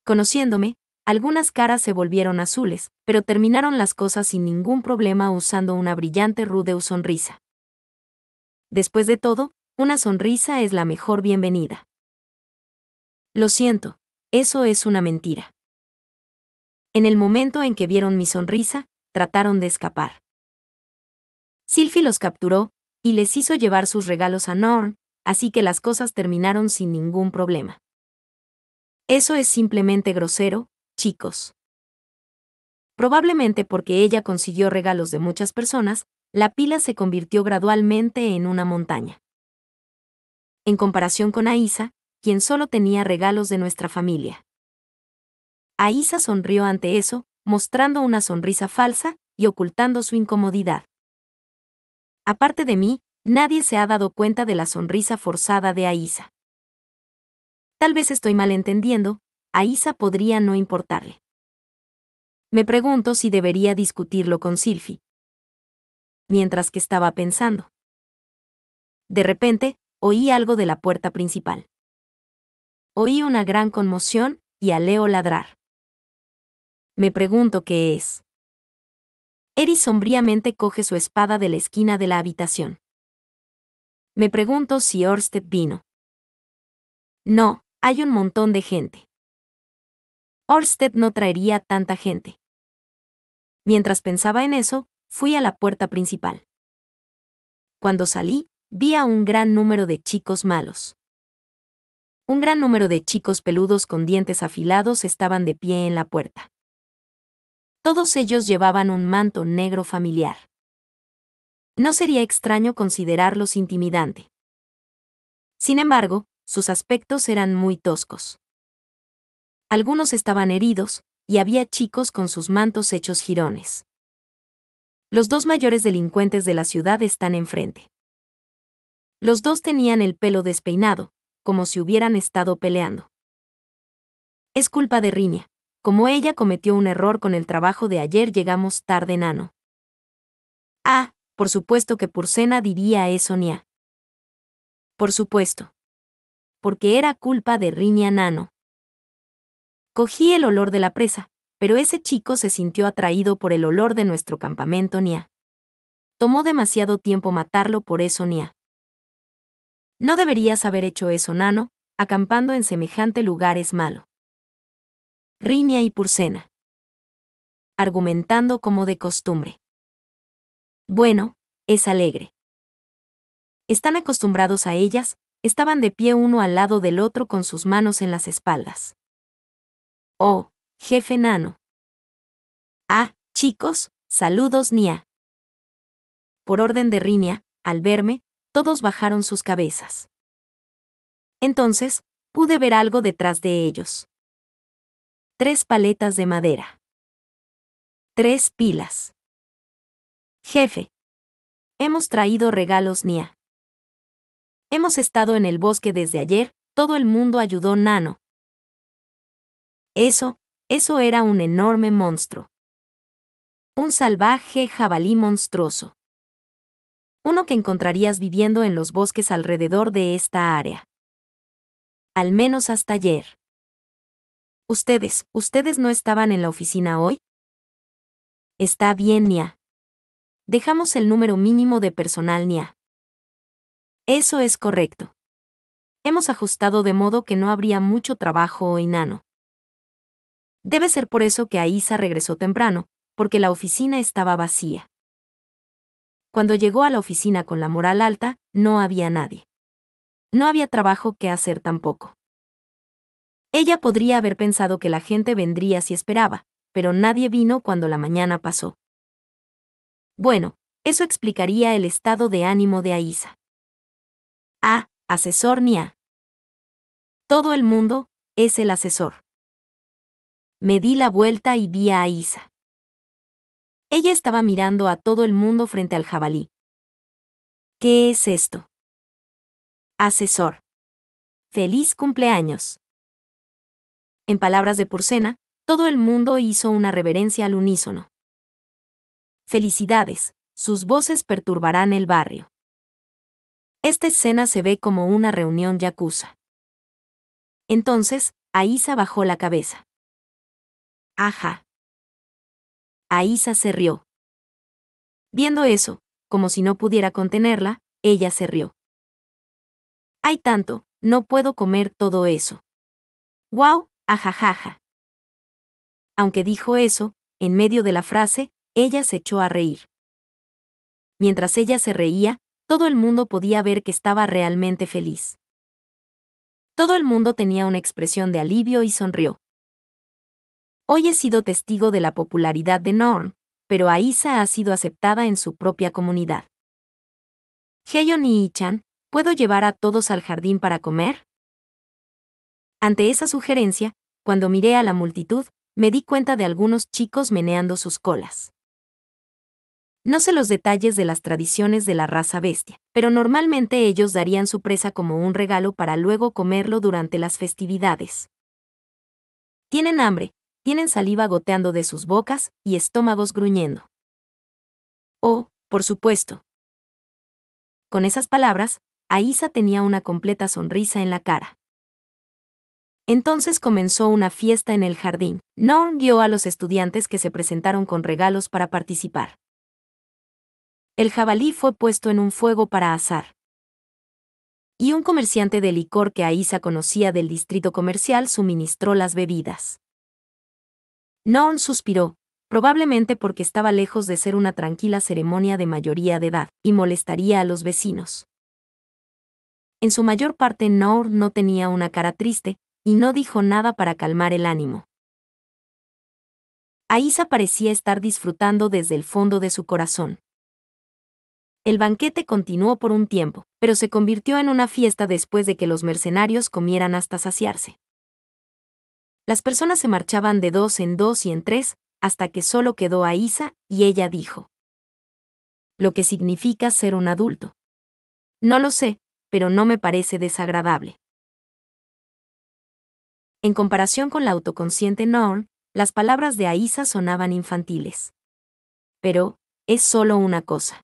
Conociéndome, algunas caras se volvieron azules, pero terminaron las cosas sin ningún problema usando una brillante Rudeu sonrisa. Después de todo, una sonrisa es la mejor bienvenida. Lo siento, eso es una mentira. En el momento en que vieron mi sonrisa, trataron de escapar. Silphy los capturó y les hizo llevar sus regalos a Norn, así que las cosas terminaron sin ningún problema. Eso es simplemente grosero, chicos. Probablemente porque ella consiguió regalos de muchas personas, la pila se convirtió gradualmente en una montaña. En comparación con Aisa, quien solo tenía regalos de nuestra familia. Aisa sonrió ante eso, mostrando una sonrisa falsa y ocultando su incomodidad. Aparte de mí, nadie se ha dado cuenta de la sonrisa forzada de Aisa. Tal vez estoy malentendiendo, Aisa podría no importarle. Me pregunto si debería discutirlo con Silfi. Mientras que estaba pensando. De repente, oí algo de la puerta principal. Oí una gran conmoción y a Leo ladrar. Me pregunto qué es. Eri sombríamente coge su espada de la esquina de la habitación. Me pregunto si Orsted vino. No, hay un montón de gente. Orsted no traería tanta gente. Mientras pensaba en eso, fui a la puerta principal. Cuando salí, vi a un gran número de chicos malos. Un gran número de chicos peludos con dientes afilados estaban de pie en la puerta. Todos ellos llevaban un manto negro familiar. No sería extraño considerarlos intimidante. Sin embargo, sus aspectos eran muy toscos. Algunos estaban heridos, y había chicos con sus mantos hechos jirones. Los dos mayores delincuentes de la ciudad están enfrente. Los dos tenían el pelo despeinado, como si hubieran estado peleando. Es culpa de Riña, como ella cometió un error con el trabajo de ayer llegamos tarde nano. Ah, por supuesto que cena diría eso Nia. Por supuesto. Porque era culpa de Rinia Nano. Cogí el olor de la presa, pero ese chico se sintió atraído por el olor de nuestro campamento Nia. Tomó demasiado tiempo matarlo por eso Nia. No deberías haber hecho eso, Nano, acampando en semejante lugar es malo riña y Pursena. Argumentando como de costumbre. Bueno, es alegre. Están acostumbrados a ellas, estaban de pie uno al lado del otro con sus manos en las espaldas. Oh, jefe nano. Ah, chicos, saludos Nia. Por orden de Rinia, al verme, todos bajaron sus cabezas. Entonces, pude ver algo detrás de ellos. Tres paletas de madera. Tres pilas. Jefe. Hemos traído regalos Nia. Hemos estado en el bosque desde ayer, todo el mundo ayudó Nano. Eso, eso era un enorme monstruo. Un salvaje jabalí monstruoso. Uno que encontrarías viviendo en los bosques alrededor de esta área. Al menos hasta ayer. Ustedes, ¿ustedes no estaban en la oficina hoy? Está bien, Nia. Dejamos el número mínimo de personal, Nia. Eso es correcto. Hemos ajustado de modo que no habría mucho trabajo hoy, Nano. Debe ser por eso que Aisa regresó temprano, porque la oficina estaba vacía. Cuando llegó a la oficina con la moral alta, no había nadie. No había trabajo que hacer tampoco. Ella podría haber pensado que la gente vendría si esperaba, pero nadie vino cuando la mañana pasó. Bueno, eso explicaría el estado de ánimo de Aisa. Ah, asesor ni a. Todo el mundo es el asesor. Me di la vuelta y vi a Aisa. Ella estaba mirando a todo el mundo frente al jabalí. ¿Qué es esto? Asesor. Feliz cumpleaños. En palabras de Porcena, todo el mundo hizo una reverencia al unísono. Felicidades, sus voces perturbarán el barrio. Esta escena se ve como una reunión yakuza. Entonces, Aisa bajó la cabeza. Ajá. Aisa se rió. Viendo eso, como si no pudiera contenerla, ella se rió. Hay tanto, no puedo comer todo eso. ¡Wow! ajajaja. Aunque dijo eso, en medio de la frase, ella se echó a reír. Mientras ella se reía, todo el mundo podía ver que estaba realmente feliz. Todo el mundo tenía una expresión de alivio y sonrió. Hoy he sido testigo de la popularidad de Norm, pero Aisa ha sido aceptada en su propia comunidad. Heyon y Ichan, ¿puedo llevar a todos al jardín para comer? Ante esa sugerencia, cuando miré a la multitud, me di cuenta de algunos chicos meneando sus colas. No sé los detalles de las tradiciones de la raza bestia, pero normalmente ellos darían su presa como un regalo para luego comerlo durante las festividades. Tienen hambre, tienen saliva goteando de sus bocas y estómagos gruñendo. Oh, por supuesto. Con esas palabras, Aisa tenía una completa sonrisa en la cara. Entonces comenzó una fiesta en el jardín. Noon guió a los estudiantes que se presentaron con regalos para participar. El jabalí fue puesto en un fuego para asar. Y un comerciante de licor que Aisa conocía del distrito comercial suministró las bebidas. Noon suspiró, probablemente porque estaba lejos de ser una tranquila ceremonia de mayoría de edad, y molestaría a los vecinos. En su mayor parte Noor no tenía una cara triste, y no dijo nada para calmar el ánimo. Aisa parecía estar disfrutando desde el fondo de su corazón. El banquete continuó por un tiempo, pero se convirtió en una fiesta después de que los mercenarios comieran hasta saciarse. Las personas se marchaban de dos en dos y en tres, hasta que solo quedó Aisa, y ella dijo. Lo que significa ser un adulto. No lo sé, pero no me parece desagradable. En comparación con la autoconsciente Norn, las palabras de Aisa sonaban infantiles. Pero, es solo una cosa.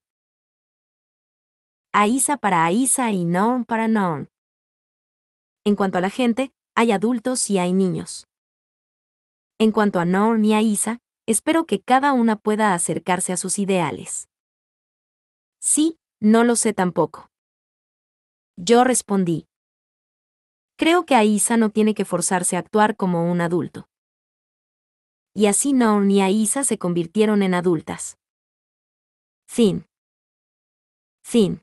Aisa para Aisa y Norn para Norn. En cuanto a la gente, hay adultos y hay niños. En cuanto a Norn y Aisa, espero que cada una pueda acercarse a sus ideales. Sí, no lo sé tampoco. Yo respondí. Creo que Aisa no tiene que forzarse a actuar como un adulto. Y así no y Aisa se convirtieron en adultas. Fin. Fin.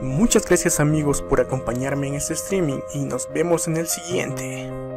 Muchas gracias amigos por acompañarme en este streaming y nos vemos en el siguiente.